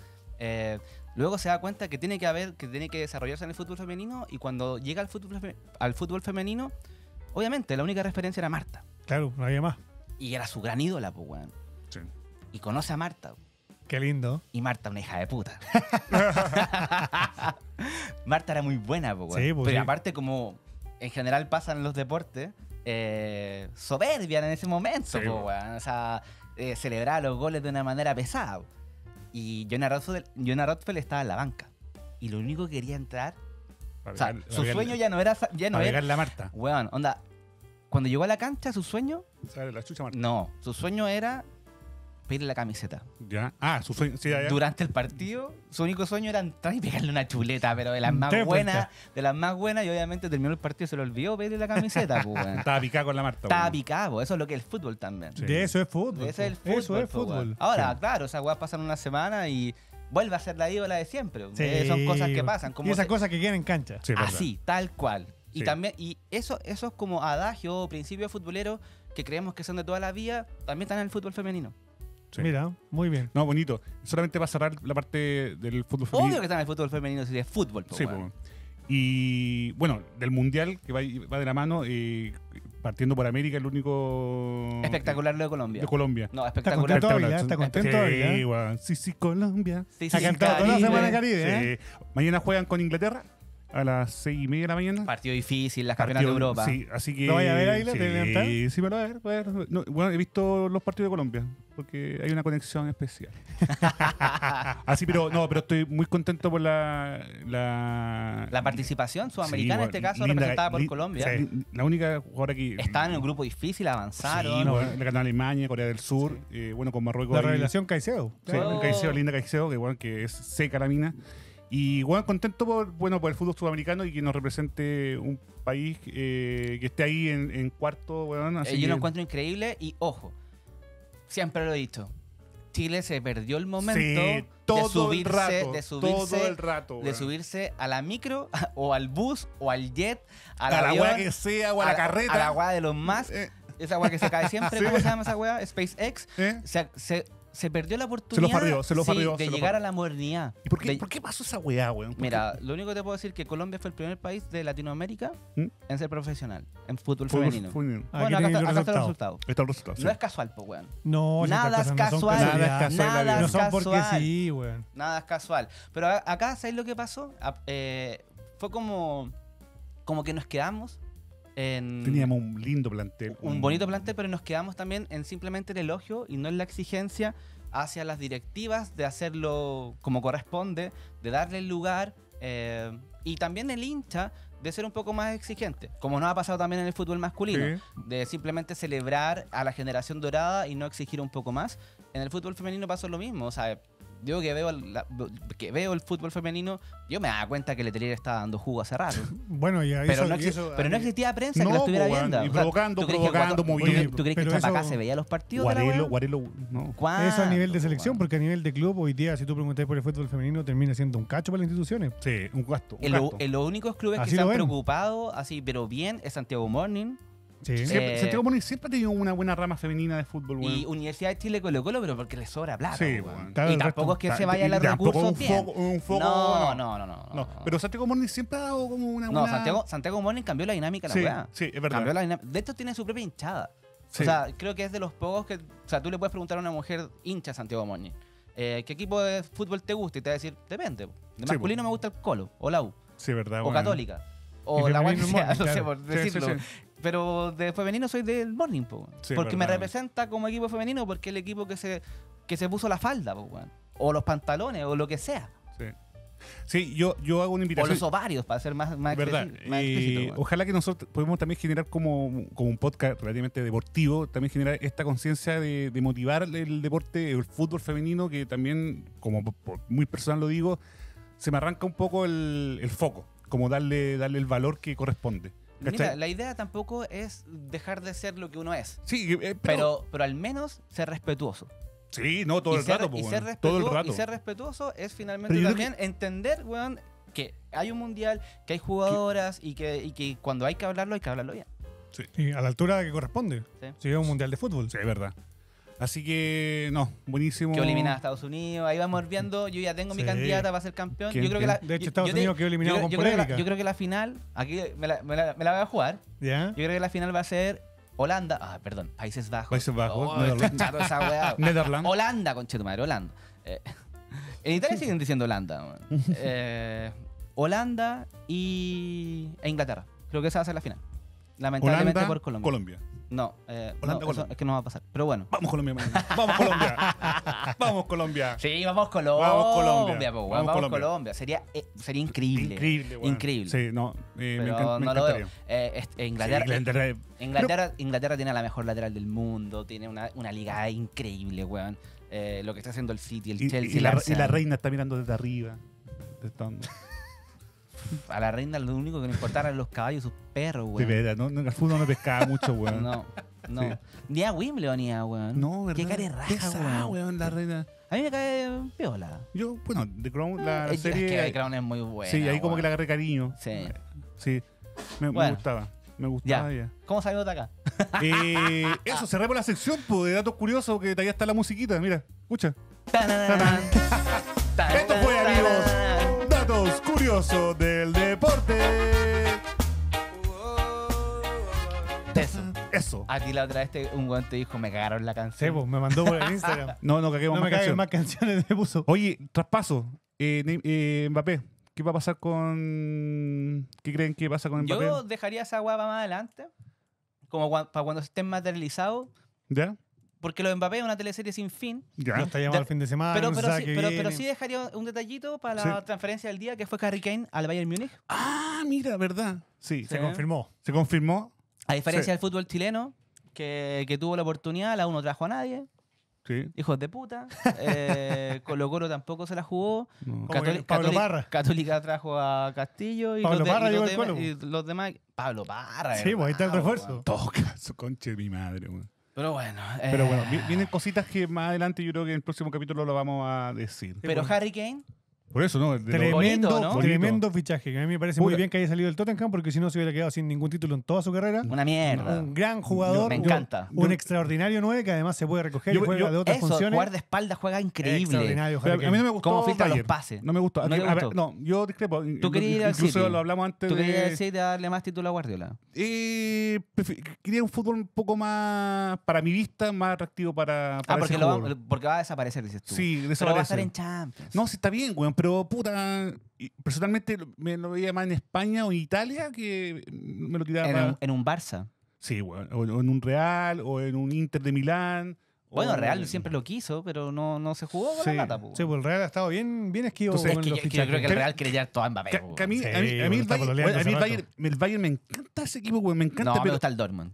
Speaker 3: luego se da cuenta que tiene que haber, que tiene que desarrollarse en el fútbol femenino y cuando llega al fútbol, al fútbol femenino, Obviamente, la única referencia era Marta. Claro, no había más. Y era su gran ídola, pues, weón. Sí. Y conoce a Marta. Qué lindo. Y Marta, una hija de puta. Marta era muy buena, pues, weón. Sí, pues, Pero aparte, como en general pasan los deportes, eh, soberbia en ese momento, pues, pues. weón. O sea, eh, celebraba los goles de una manera pesada. Y Jonah Rothfeld estaba en la banca. Y lo único que quería entrar o sea, su sueño ya no era. Ya no era la Marta. Weón, onda. Cuando llegó a la cancha, su sueño. La chucha, Marta. No, su sueño era pedirle la camiseta. Ya. Ah, su sueño. Durante el partido, su único sueño era entrar y pegarle una chuleta, pero de las mm, más buenas, de las más buenas, y obviamente terminó el partido, se lo olvidó pedirle la camiseta, pues, Estaba picado con la Marta. Estaba picado, eso es lo que es el fútbol también. De eso es fútbol. De eso es el fútbol. es fútbol. Ahora, claro, o esas a pasan una semana y vuelve a ser la ídola de siempre. Eh, son cosas que pasan. Como y esas cosas que quieren en cancha. Así, tal cual. Y también, y eso, es como adagio o principio futbolero que creemos que son de toda la vida, también están en el fútbol femenino.
Speaker 1: Mira, muy bien. No, bonito. Solamente va a cerrar la parte del fútbol femenino. Obvio que está en el fútbol femenino, si es fútbol. sí, bueno. Y bueno, del mundial que va, de la mano, eh, partiendo por América, el único. Eh, espectacular lo de Colombia. De Colombia. No, espectacular. Está contento está contento Sí, sí, Colombia. Sí, ha cantado toda la semana Caribe. ¿eh? Mañana juegan con Inglaterra a las seis y media de la
Speaker 3: mañana. Partido difícil, las campeonas de Europa. Sí, así que. ¿Lo vaya a ver ahí? sí, sí, me
Speaker 1: a ver. bueno, he visto los partidos de Colombia, porque hay una conexión especial. así, pero no, pero estoy muy contento por la. La, participación sudamericana en este caso, representada por Colombia.
Speaker 3: la única jugadora que. Estaban en un grupo difícil, avanzaron. Sí, ¿no? bueno,
Speaker 1: le Alemania, Corea del Sur, eh, bueno, con Marruecos. La revelación Caicedo. Sí, oh. Caicedo, linda Caicedo, que, bueno, que es seca la mina. Y bueno, contento por, bueno, por el fútbol sudamericano y que nos represente un país eh, que esté ahí en, cuarto. Bueno, eh, Yo lo encuentro
Speaker 3: increíble y ojo, siempre lo he dicho, Chile se perdió el momento de subirse, todo el rato, de subirse a la micro o al bus o al jet, a la, a que sea o a, la, carreta, a la agua de los más, eh. esa que se cae siempre, ¿cómo se llama esa hueá? SpaceX, se se perdió la oportunidad de llegar a la modernidad. ¿Y por qué, por qué pasó esa weá, weón? Mira, lo único que te puedo decir es que Colombia fue el primer país de Latinoamérica ¿Mm? en ser profesional, en fútbol, femenino. bueno, ah, acá, está, el resultado. Está el resultado No es casual, pues, weón. No, nada es casual. nada es casual. Nada es casual. Sí, weón. Nada es casual. Pero acá, ¿sabes lo que pasó? Eh, fue como, como que nos quedamos Teníamos un
Speaker 1: lindo plantel. Un, bonito
Speaker 3: plantel, pero nos quedamos también en simplemente el elogio y no en la exigencia hacia las directivas de hacerlo como corresponde, de darle el lugar eh, y también el hincha de ser un poco más exigente, como nos ha pasado también en el fútbol masculino, de simplemente celebrar a la generación dorada y no exigir un poco más. En el fútbol femenino pasó lo mismo, o sea, digo que veo, que veo el fútbol femenino, yo me daba cuenta que Letelier estaba dando jugo a cerrar bueno, pero, no, pero no existía prensa que la estuviera viendo. Y provocando, provocando, ¿Tú crees que Chapacá se veía los partidos? Guarelo, no.
Speaker 4: Eso a nivel de selección, porque a nivel de club, hoy día, si tú preguntas por el fútbol femenino, termina siendo un cacho para las instituciones. Sí, un gasto. Lo, los
Speaker 3: únicos clubes que se han preocupado, así, pero bien, es Santiago Morning. Eh, Santiago
Speaker 1: Morning siempre ha tenido una buena rama femenina de fútbol, Y
Speaker 3: Universidad de Chile Colo Colo, pero porque le sobra plata. Sí, bueno. y tampoco es que se vaya la recursos. Un no, no, no, no,
Speaker 1: Pero Santiago Morning siempre ha dado como una buena. No, Santiago,
Speaker 3: Santiago Morning cambió la dinámica, sí, Sí, es verdad. Cambió la De hecho, tiene su propia hinchada. O sea, creo que es de los pocos que. O sea, tú le puedes preguntar a una mujer hincha a Santiago Morning. Eh, ¿Qué equipo de fútbol te gusta? Y te va a decir, depende. De masculino me gusta el Colo, o la U. Sí, verdad, O Católica o la guay no sé por decirlo. Pero de femenino soy del morning, porque me representa como equipo femenino, porque es el equipo que se, que se puso la falda, o los pantalones, o lo que sea. Sí. yo, yo hago una invitación. O los ovarios, para ser más, más,
Speaker 1: Ojalá que nosotros podamos también generar como, un podcast relativamente deportivo, también generar esta conciencia de, motivar el deporte, el fútbol femenino, que también, como muy personal lo digo, se me arranca un poco el, el foco, como darle, darle el valor que corresponde.
Speaker 3: Mira, la idea tampoco es dejar de ser lo que uno es. Eh, pero, pero, al menos ser respetuoso. Sí, no, todo el rato, pues, ser todo ser respetuoso es finalmente también entender, weón, que hay un mundial, que hay jugadoras y que, y que cuando hay que hablarlo, hay que hablarlo bien.
Speaker 1: Sí, a la altura que corresponde. Sí. Si es un mundial de fútbol. Sí, es verdad. Así que, no, buenísimo. Que eliminada a
Speaker 3: Estados Unidos. Ahí vamos viendo. Yo ya tengo mi candidata para ser campeón. Yo creo que la, de hecho, Estados Unidos quedó eliminado con polémica. yo creo que la final, aquí me la, voy a jugar. Yo creo que la final va a ser Holanda. Ah, perdón, Países Bajos. Países Bajos, oh, Netherlands. Netherlands. Holanda, madre. Holanda. Eh, en Italia siguen diciendo Holanda. Eh, Holanda y e Inglaterra. Creo que esa va a ser la final. Lamentablemente por Colombia. Colombia. No, eh, es que no va a pasar. Pero bueno. Vamos Colombia, Vamos Colombia. vamos Colombia. Sí, vamos Colombia. Vamos Colombia. Colombia. Sería, eh, sería increíble. Increíble, Increíble. Sí, no. Eh, me, lo veo. Eh, Inglaterra, Inglaterra, Inglaterra, tiene la mejor lateral del mundo. Tiene una, una liga increíble, weón. lo que está haciendo el City, el Chelsea. Y la, la reina
Speaker 1: está mirando desde arriba
Speaker 3: a la reina lo único que le importaba eran los caballos y sus perros, güey. De verdad, no, no, fútbol no pescaba mucho, güey. No, no. Ni a Wimbledon ni a, güey. No, verdad. Qué cara de raja, Pesada, la reina. A mí me cae piola. Yo,
Speaker 1: bueno, The Crown, eh, la serie... Es que The Crown es
Speaker 3: muy buena, Sí, ahí como que le
Speaker 1: agarré cariño. Sí. Sí, me, gustaba. Me gustaba ya.
Speaker 3: ¿Cómo salió de acá? Eh, eso, por
Speaker 1: la sección po, de datos curiosos que todavía está la musiquita. Mira, escucha.
Speaker 3: Esto
Speaker 1: fue, amigos curioso del deporte.
Speaker 3: Eso. Eso. Aquí la otra vez un guante dijo, me cagaron la canción. Pues, me mandó por Instagram. No, no cagué No me más
Speaker 1: más canciones de puso. Oye, traspaso. Eh, eh, Mbappé. ¿Qué va a pasar con. ¿Qué creen que pasa con Mbappé? Yo
Speaker 3: dejaría esa guapa más adelante, como para cuando estén materializados, ¿Ya? Porque lo de Mbappé es una teleserie sin fin.
Speaker 4: Ya. está llamando al fin de semana. Pero, sí,
Speaker 3: pero, dejaría un detallito para la transferencia del día, que fue Harry Kane al Bayern Múnich. Ah, mira, verdad.
Speaker 1: Sí, se confirmó. Se confirmó.
Speaker 3: A diferencia del fútbol chileno, que, tuvo la oportunidad, la uno trajo a nadie. Sí. Hijos de puta. Eh, Colo Coro tampoco se la jugó. Pablo Católica, Católica, trajo a Castillo. Y Pablo los Parra demás. Pablo Parra. Sí, pues ahí está el refuerzo.
Speaker 1: Toca su conche de mi madre, güey.
Speaker 3: Pero bueno. Pero bueno,
Speaker 1: eh. vienen cositas que más adelante yo creo que en el próximo capítulo lo vamos a decir. Pero Harry Kane. Por eso, ¿no? Tremendo, ¿no? tremendo
Speaker 4: fichaje. Que a mí me parece muy bien que haya salido el Tottenham porque si no se hubiera quedado sin ningún título en toda su carrera. Una mierda. Un gran jugador. Me encanta. Un, extraordinario 9 que además se puede recoger y juega de otras funciones. Jugar de
Speaker 3: espalda juega increíble. Extraordinario, a mí no me gustó. Cómo
Speaker 4: filtra los pases. No me gustó. No,
Speaker 1: yo discrepo. Tú querías Incluso lo hablamos antes tú de... querías decir de darle más título a Guardiola. quería un fútbol un poco más, para mi vista, más atractivo para, ah, porque, ese va,
Speaker 3: porque va a desaparecer, dices
Speaker 1: tú. Sí, desaparece. Pero va a estar en Champions. No, sí, está bien, weón pero puta, personalmente me lo veía más en España o en Italia que me lo tiraba. En, un, Barça. Sí, bueno, o, en un Real, o en un Inter de
Speaker 3: Milán. Bueno, Real siempre lo quiso, pero no, no se jugó con sí. la plata. Sí, pues el Real ha estado bien, bien esquivo. yo, creo que el Real quiere llegar todo a Mbappé. A, mí, el
Speaker 1: Bayern, me encanta ese equipo, güey, me encanta. No, pero, me el Dortmund.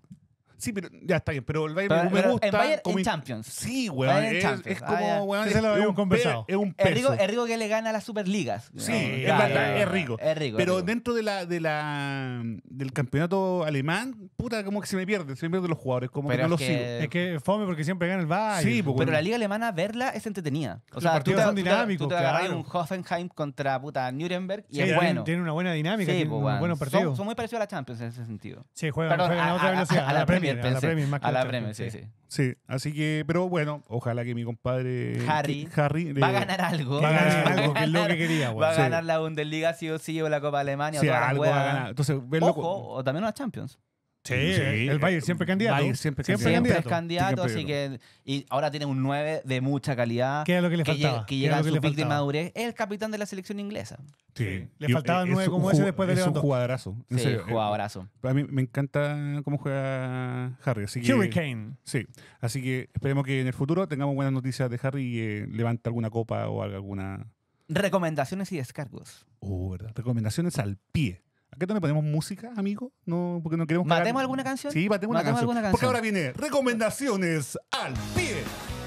Speaker 1: Sí, pero ya está bien, pero el Bayern me gusta. El Bayern como en
Speaker 3: Champions. Sí, weón. Es, es, ah, como, es, lo un conversado. es un peso. Es rico, que le gana a las Superligas. Sí, es, rico. es rico. Pero dentro de la, de la,
Speaker 1: del campeonato alemán, puta, como que se me pierde, se me pierden los jugadores, como que no los sigo. Es que
Speaker 3: fome porque siempre gana el Bayern. Sí, pues, pero la liga alemana, verla es entretenida. O sea, los partidos son dinámicos. Tú te, un Hoffenheim contra puta Nuremberg y es bueno. Tiene una buena dinámica, sí, tiene pues, buenos Son muy parecidos a la Champions en ese sentido. Sí, juegan a otra velocidad, a la Premier a la Premier más que a la, sí, sí.
Speaker 1: Sí, así que, pero bueno, ojalá que mi compadre Harry, Harry va a ganar algo. Va a ganar algo, que es
Speaker 3: lo que quería. Bueno. Va a ganar la Bundesliga sí o sí o la Copa Alemania o algo va a ganar. Entonces, verlo Ojo, o también una Champions. Sí, el Bayern eh, siempre candidato. siempre, candidato. es candidato, así que. Y ahora tiene un 9 de mucha calidad. Que es lo que le faltaba. Que, llega a su pick de madurez. Es el capitán de la selección inglesa.
Speaker 1: Sí. Le faltaba 9 como ese después de levantar Es un jugadorazo. Sí, jugadorazo. Eh, a mí me encanta cómo juega Harry. Así que, Hurricane. Sí. Así que esperemos que en el futuro tengamos buenas noticias de Harry y eh, levante alguna copa o alguna.
Speaker 3: Recomendaciones y descargos.
Speaker 1: Oh, ¿verdad? Recomendaciones al pie. ¿A qué ponemos música, amigo? No, porque no queremos. ¿Matemos alguna canción? Sí, matemos, alguna canción. Porque ahora viene recomendaciones
Speaker 3: al pie.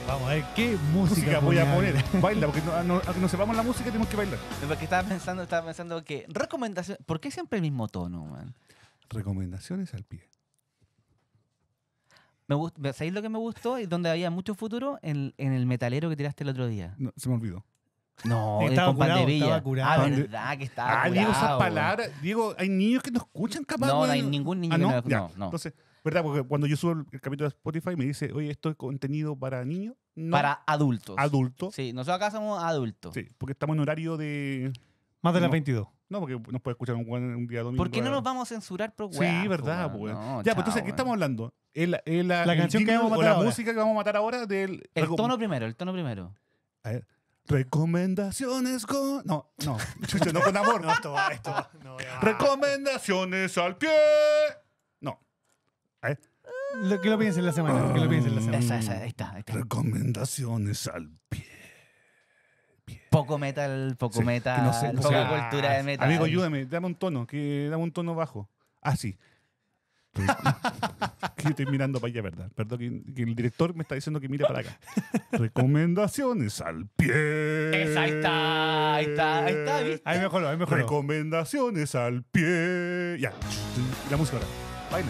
Speaker 3: Vamos a ver qué música, voy a poner. Baila, porque no, no, sepamos la música tenemos que bailar. Porque estaba pensando, estaba pensando que recomendaciones. ¿Por qué siempre el mismo tono, man? Recomendaciones al pie. Me ¿Sabéis lo que me gustó y donde había mucho futuro? En, en el metalero que tiraste el otro día. No, se me olvidó. No, estaba curado, Estaba curado. Ah, verdad que estaba ah, Diego, esas palabras.
Speaker 1: Diego, hay niños que no escuchan
Speaker 3: capaz. No, no hay ningún niño ah, ¿no? no, Entonces,
Speaker 1: ¿verdad? Porque cuando yo subo el, capítulo de Spotify me dice, oye, esto es contenido para niños. Para adultos. Adultos.
Speaker 3: Sí, nosotros acá somos adultos. Sí, porque
Speaker 1: estamos en horario de... Más de las 22. No, porque nos puede escuchar un, un día domingo. ¿Por qué no nos
Speaker 3: vamos a censurar, pro Sí, verdad, ya, pues entonces, ¿qué
Speaker 1: estamos hablando? la, canción que vamos a matar o la música que vamos a matar ahora del... El tono primero, el tono primero. A ver. Recomendaciones con. No, no. no con amor. No, esto va, esto Recomendaciones al pie. No. ¿Eh? Lo que lo piensen la
Speaker 4: semana. que lo piensen la semana. ahí está,
Speaker 1: Recomendaciones al pie. Poco metal, poco metal, no sé, cultura de metal. Amigo, ayúdame, dame un tono, que dame un tono bajo. Ah, sí. que estoy mirando para allá, ¿verdad? Perdón, que, el director me está diciendo que mire para acá. Recomendaciones al pie. Esa, ahí
Speaker 4: está,
Speaker 3: ahí está, ahí está. ¿viste? Ahí
Speaker 1: mejoró, ahí mejoró. Recomendaciones al pie. Ya, la música ahora.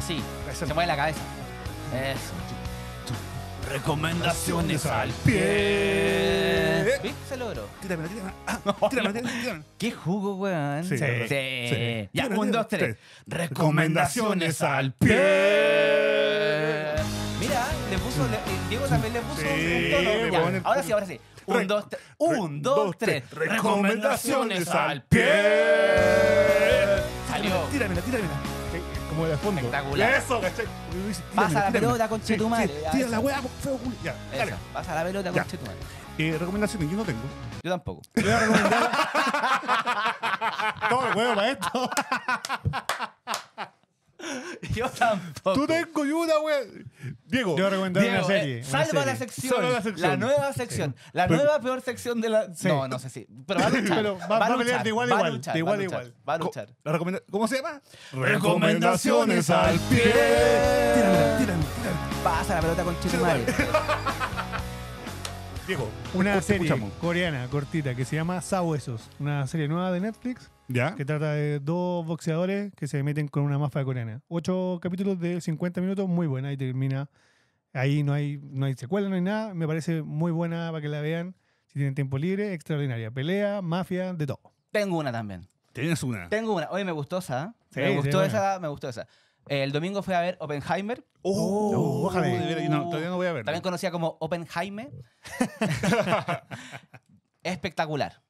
Speaker 3: Sí, se mueve la cabeza. Eso.
Speaker 4: Recomendaciones al pie.
Speaker 3: ¿Viste? Se logró. Ah, tírame, tírame. Qué jugo, weón. Sí. Sí. Ya, un, dos, tres.
Speaker 1: Recomendaciones al pie. Mira,
Speaker 3: le puso, Diego también le puso Sí, un tono. ahora sí, ahora sí. Un, dos, tres. Un, dos, tres. Recomendaciones al pie.
Speaker 2: Salió.
Speaker 1: Tíramela, tíramela como de fondo. Espectacular. Eso, Pasa la pelota con Chetumal. Tira la hueá feo culo. Ya, Pasa la pelota con Chetumal. Eh, recomendaciones, yo no tengo. Yo tampoco. Yo voy a recomendar. Todo el huevo para esto.
Speaker 3: Yo tampoco. Tú tengo ayuda, güey. Diego. Yo recomendar Diego, serie. Eh, salva La, sección, la nueva sección. La nueva peor sección de la. serie. No, no sé si. Pero va a luchar. va, a pelear de igual a igual. de igual igual. Va a luchar.
Speaker 1: a ¿Cómo se llama? Recomendaciones al pie. Tírala, tírala,
Speaker 3: Pasa la pelota con Chitumare una serie
Speaker 4: coreana cortita que se llama Sabuesos, una serie nueva de Netflix ¿Ya? que trata de dos boxeadores que se meten con una mafia coreana. Ocho capítulos de 50 minutos, muy buena y termina. Ahí no hay, no hay secuela, no hay nada. Me parece muy buena para que la vean. Si tienen tiempo libre, extraordinaria.
Speaker 3: Pelea, mafia, de todo. Tengo una también. Tienes una. Tengo una. hoy me gustó ¿eh? esa. me gustó esa, me gustó esa. El domingo fui a ver Oppenheimer. ¡Oh! oh. todavía no voy a También conocida como Oppenheimer. Espectacular.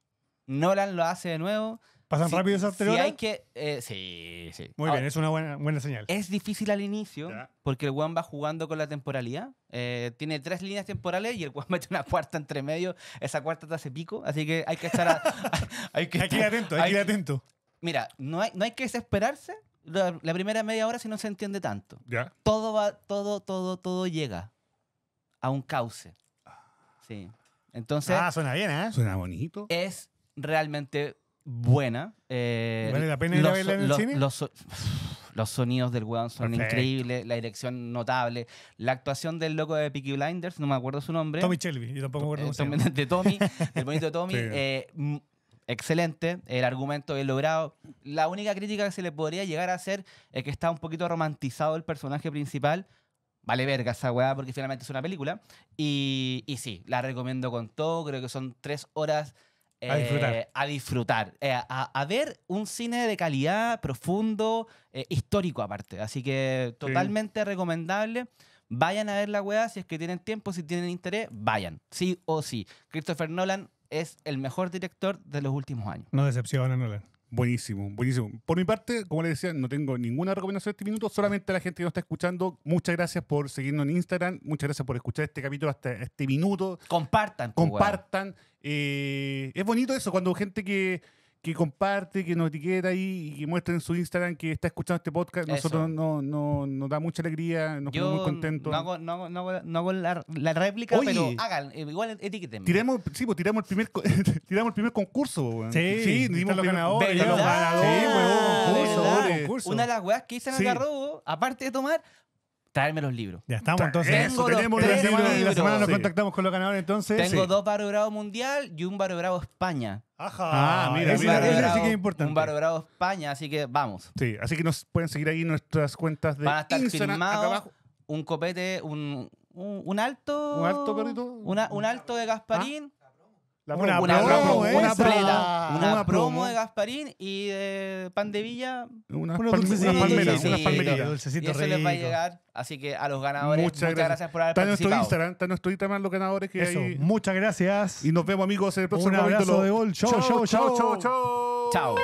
Speaker 3: Nolan lo hace de nuevo. ¿Pasan rápido esas hay que, eh, sí, sí. Muy bien, es una buena, buena, señal. Es difícil al inicio porque el Juan va jugando con la temporalidad. Eh, tiene tres líneas temporales y el Juan mete una cuarta entre medio. Esa cuarta te hace pico, así que hay que estar... hay, que, ir atento, hay, que atento. Mira, no hay, no hay que desesperarse, la, primera media hora si no se entiende tanto. Todo va, todo, todo, todo llega a un cauce. Sí. Entonces. Ah, suena bien, ¿eh? Suena bonito. Es realmente buena. Eh, ¿Vale la pena ir a verla en el cine? Los, sonidos del weón son increíbles, la dirección notable, la actuación del loco de Peaky Blinders, no me acuerdo su nombre. Tommy Shelby, yo tampoco me acuerdo. Eh, de Tommy, el bonito Tommy. Eh, excelente, el argumento bien logrado. La única crítica que se le podría llegar a hacer es que está un poquito romantizado el personaje principal. Vale verga esa weá porque finalmente es una película. Y, y sí, la recomiendo con todo. Creo que son tres horas a eh, disfrutar. Eh, a, a, ver un cine de calidad, profundo, eh, histórico aparte. Así que totalmente recomendable. Vayan a ver la weá si es que tienen tiempo, si tienen interés, vayan. Sí o sí. Christopher Nolan, es el mejor director de los últimos años.
Speaker 4: No decepciona, Nolan. Buenísimo, buenísimo.
Speaker 3: Por mi parte, como les decía,
Speaker 1: no tengo ninguna recomendación de este minuto, solamente a la gente que nos está escuchando, muchas gracias por seguirnos en Instagram, muchas gracias por escuchar este capítulo hasta este minuto. Compartan. Compartan. Eh, es bonito eso, cuando gente que que comparte, que nos etiqueta ahí y que muestre en su Instagram que está escuchando este podcast. Nosotros no, no, nos da mucha alegría, nos ponemos muy contentos. No hago, no
Speaker 3: no hago, no la, réplica, pero hagan, eh, igual etiqueten. Tiremos,
Speaker 1: sí, pues, tiramos el primer, tiramos el primer concurso. Sí, sí, dimos los ganadores. Sí, concurso, Una de las
Speaker 3: weas que hice en el carro aparte de tomar, traerme los libros. Ya estamos, entonces. tenemos la semana, la semana nos contactamos con los ganadores, entonces. Tengo dos dos Bravo mundial y un Bravo España. Ajá. Ah, mira, mira. Un sí que es importante. Un Bravo España, así que vamos. Sí, así
Speaker 1: que nos pueden seguir ahí nuestras cuentas de Van a estar Instagram,
Speaker 3: un copete, un, un, alto. Un alto, perrito? Una, un alto de Gasparín. La una, una, promo, promo, una, pleta, una, una, promo, de Gasparín y de Pan de Villa. una palmera. unas palmeras. Y eso rico. les va a llegar. Así que a los ganadores, muchas, muchas gracias. gracias. por haber está participado. Está en nuestro Instagram, está en
Speaker 1: nuestro Instagram los ganadores que eso, hay. Muchas gracias. Y nos vemos amigos en el próximo Un abrazo capítulo. de gol. Chao, chao, chao, chao.
Speaker 3: Chao.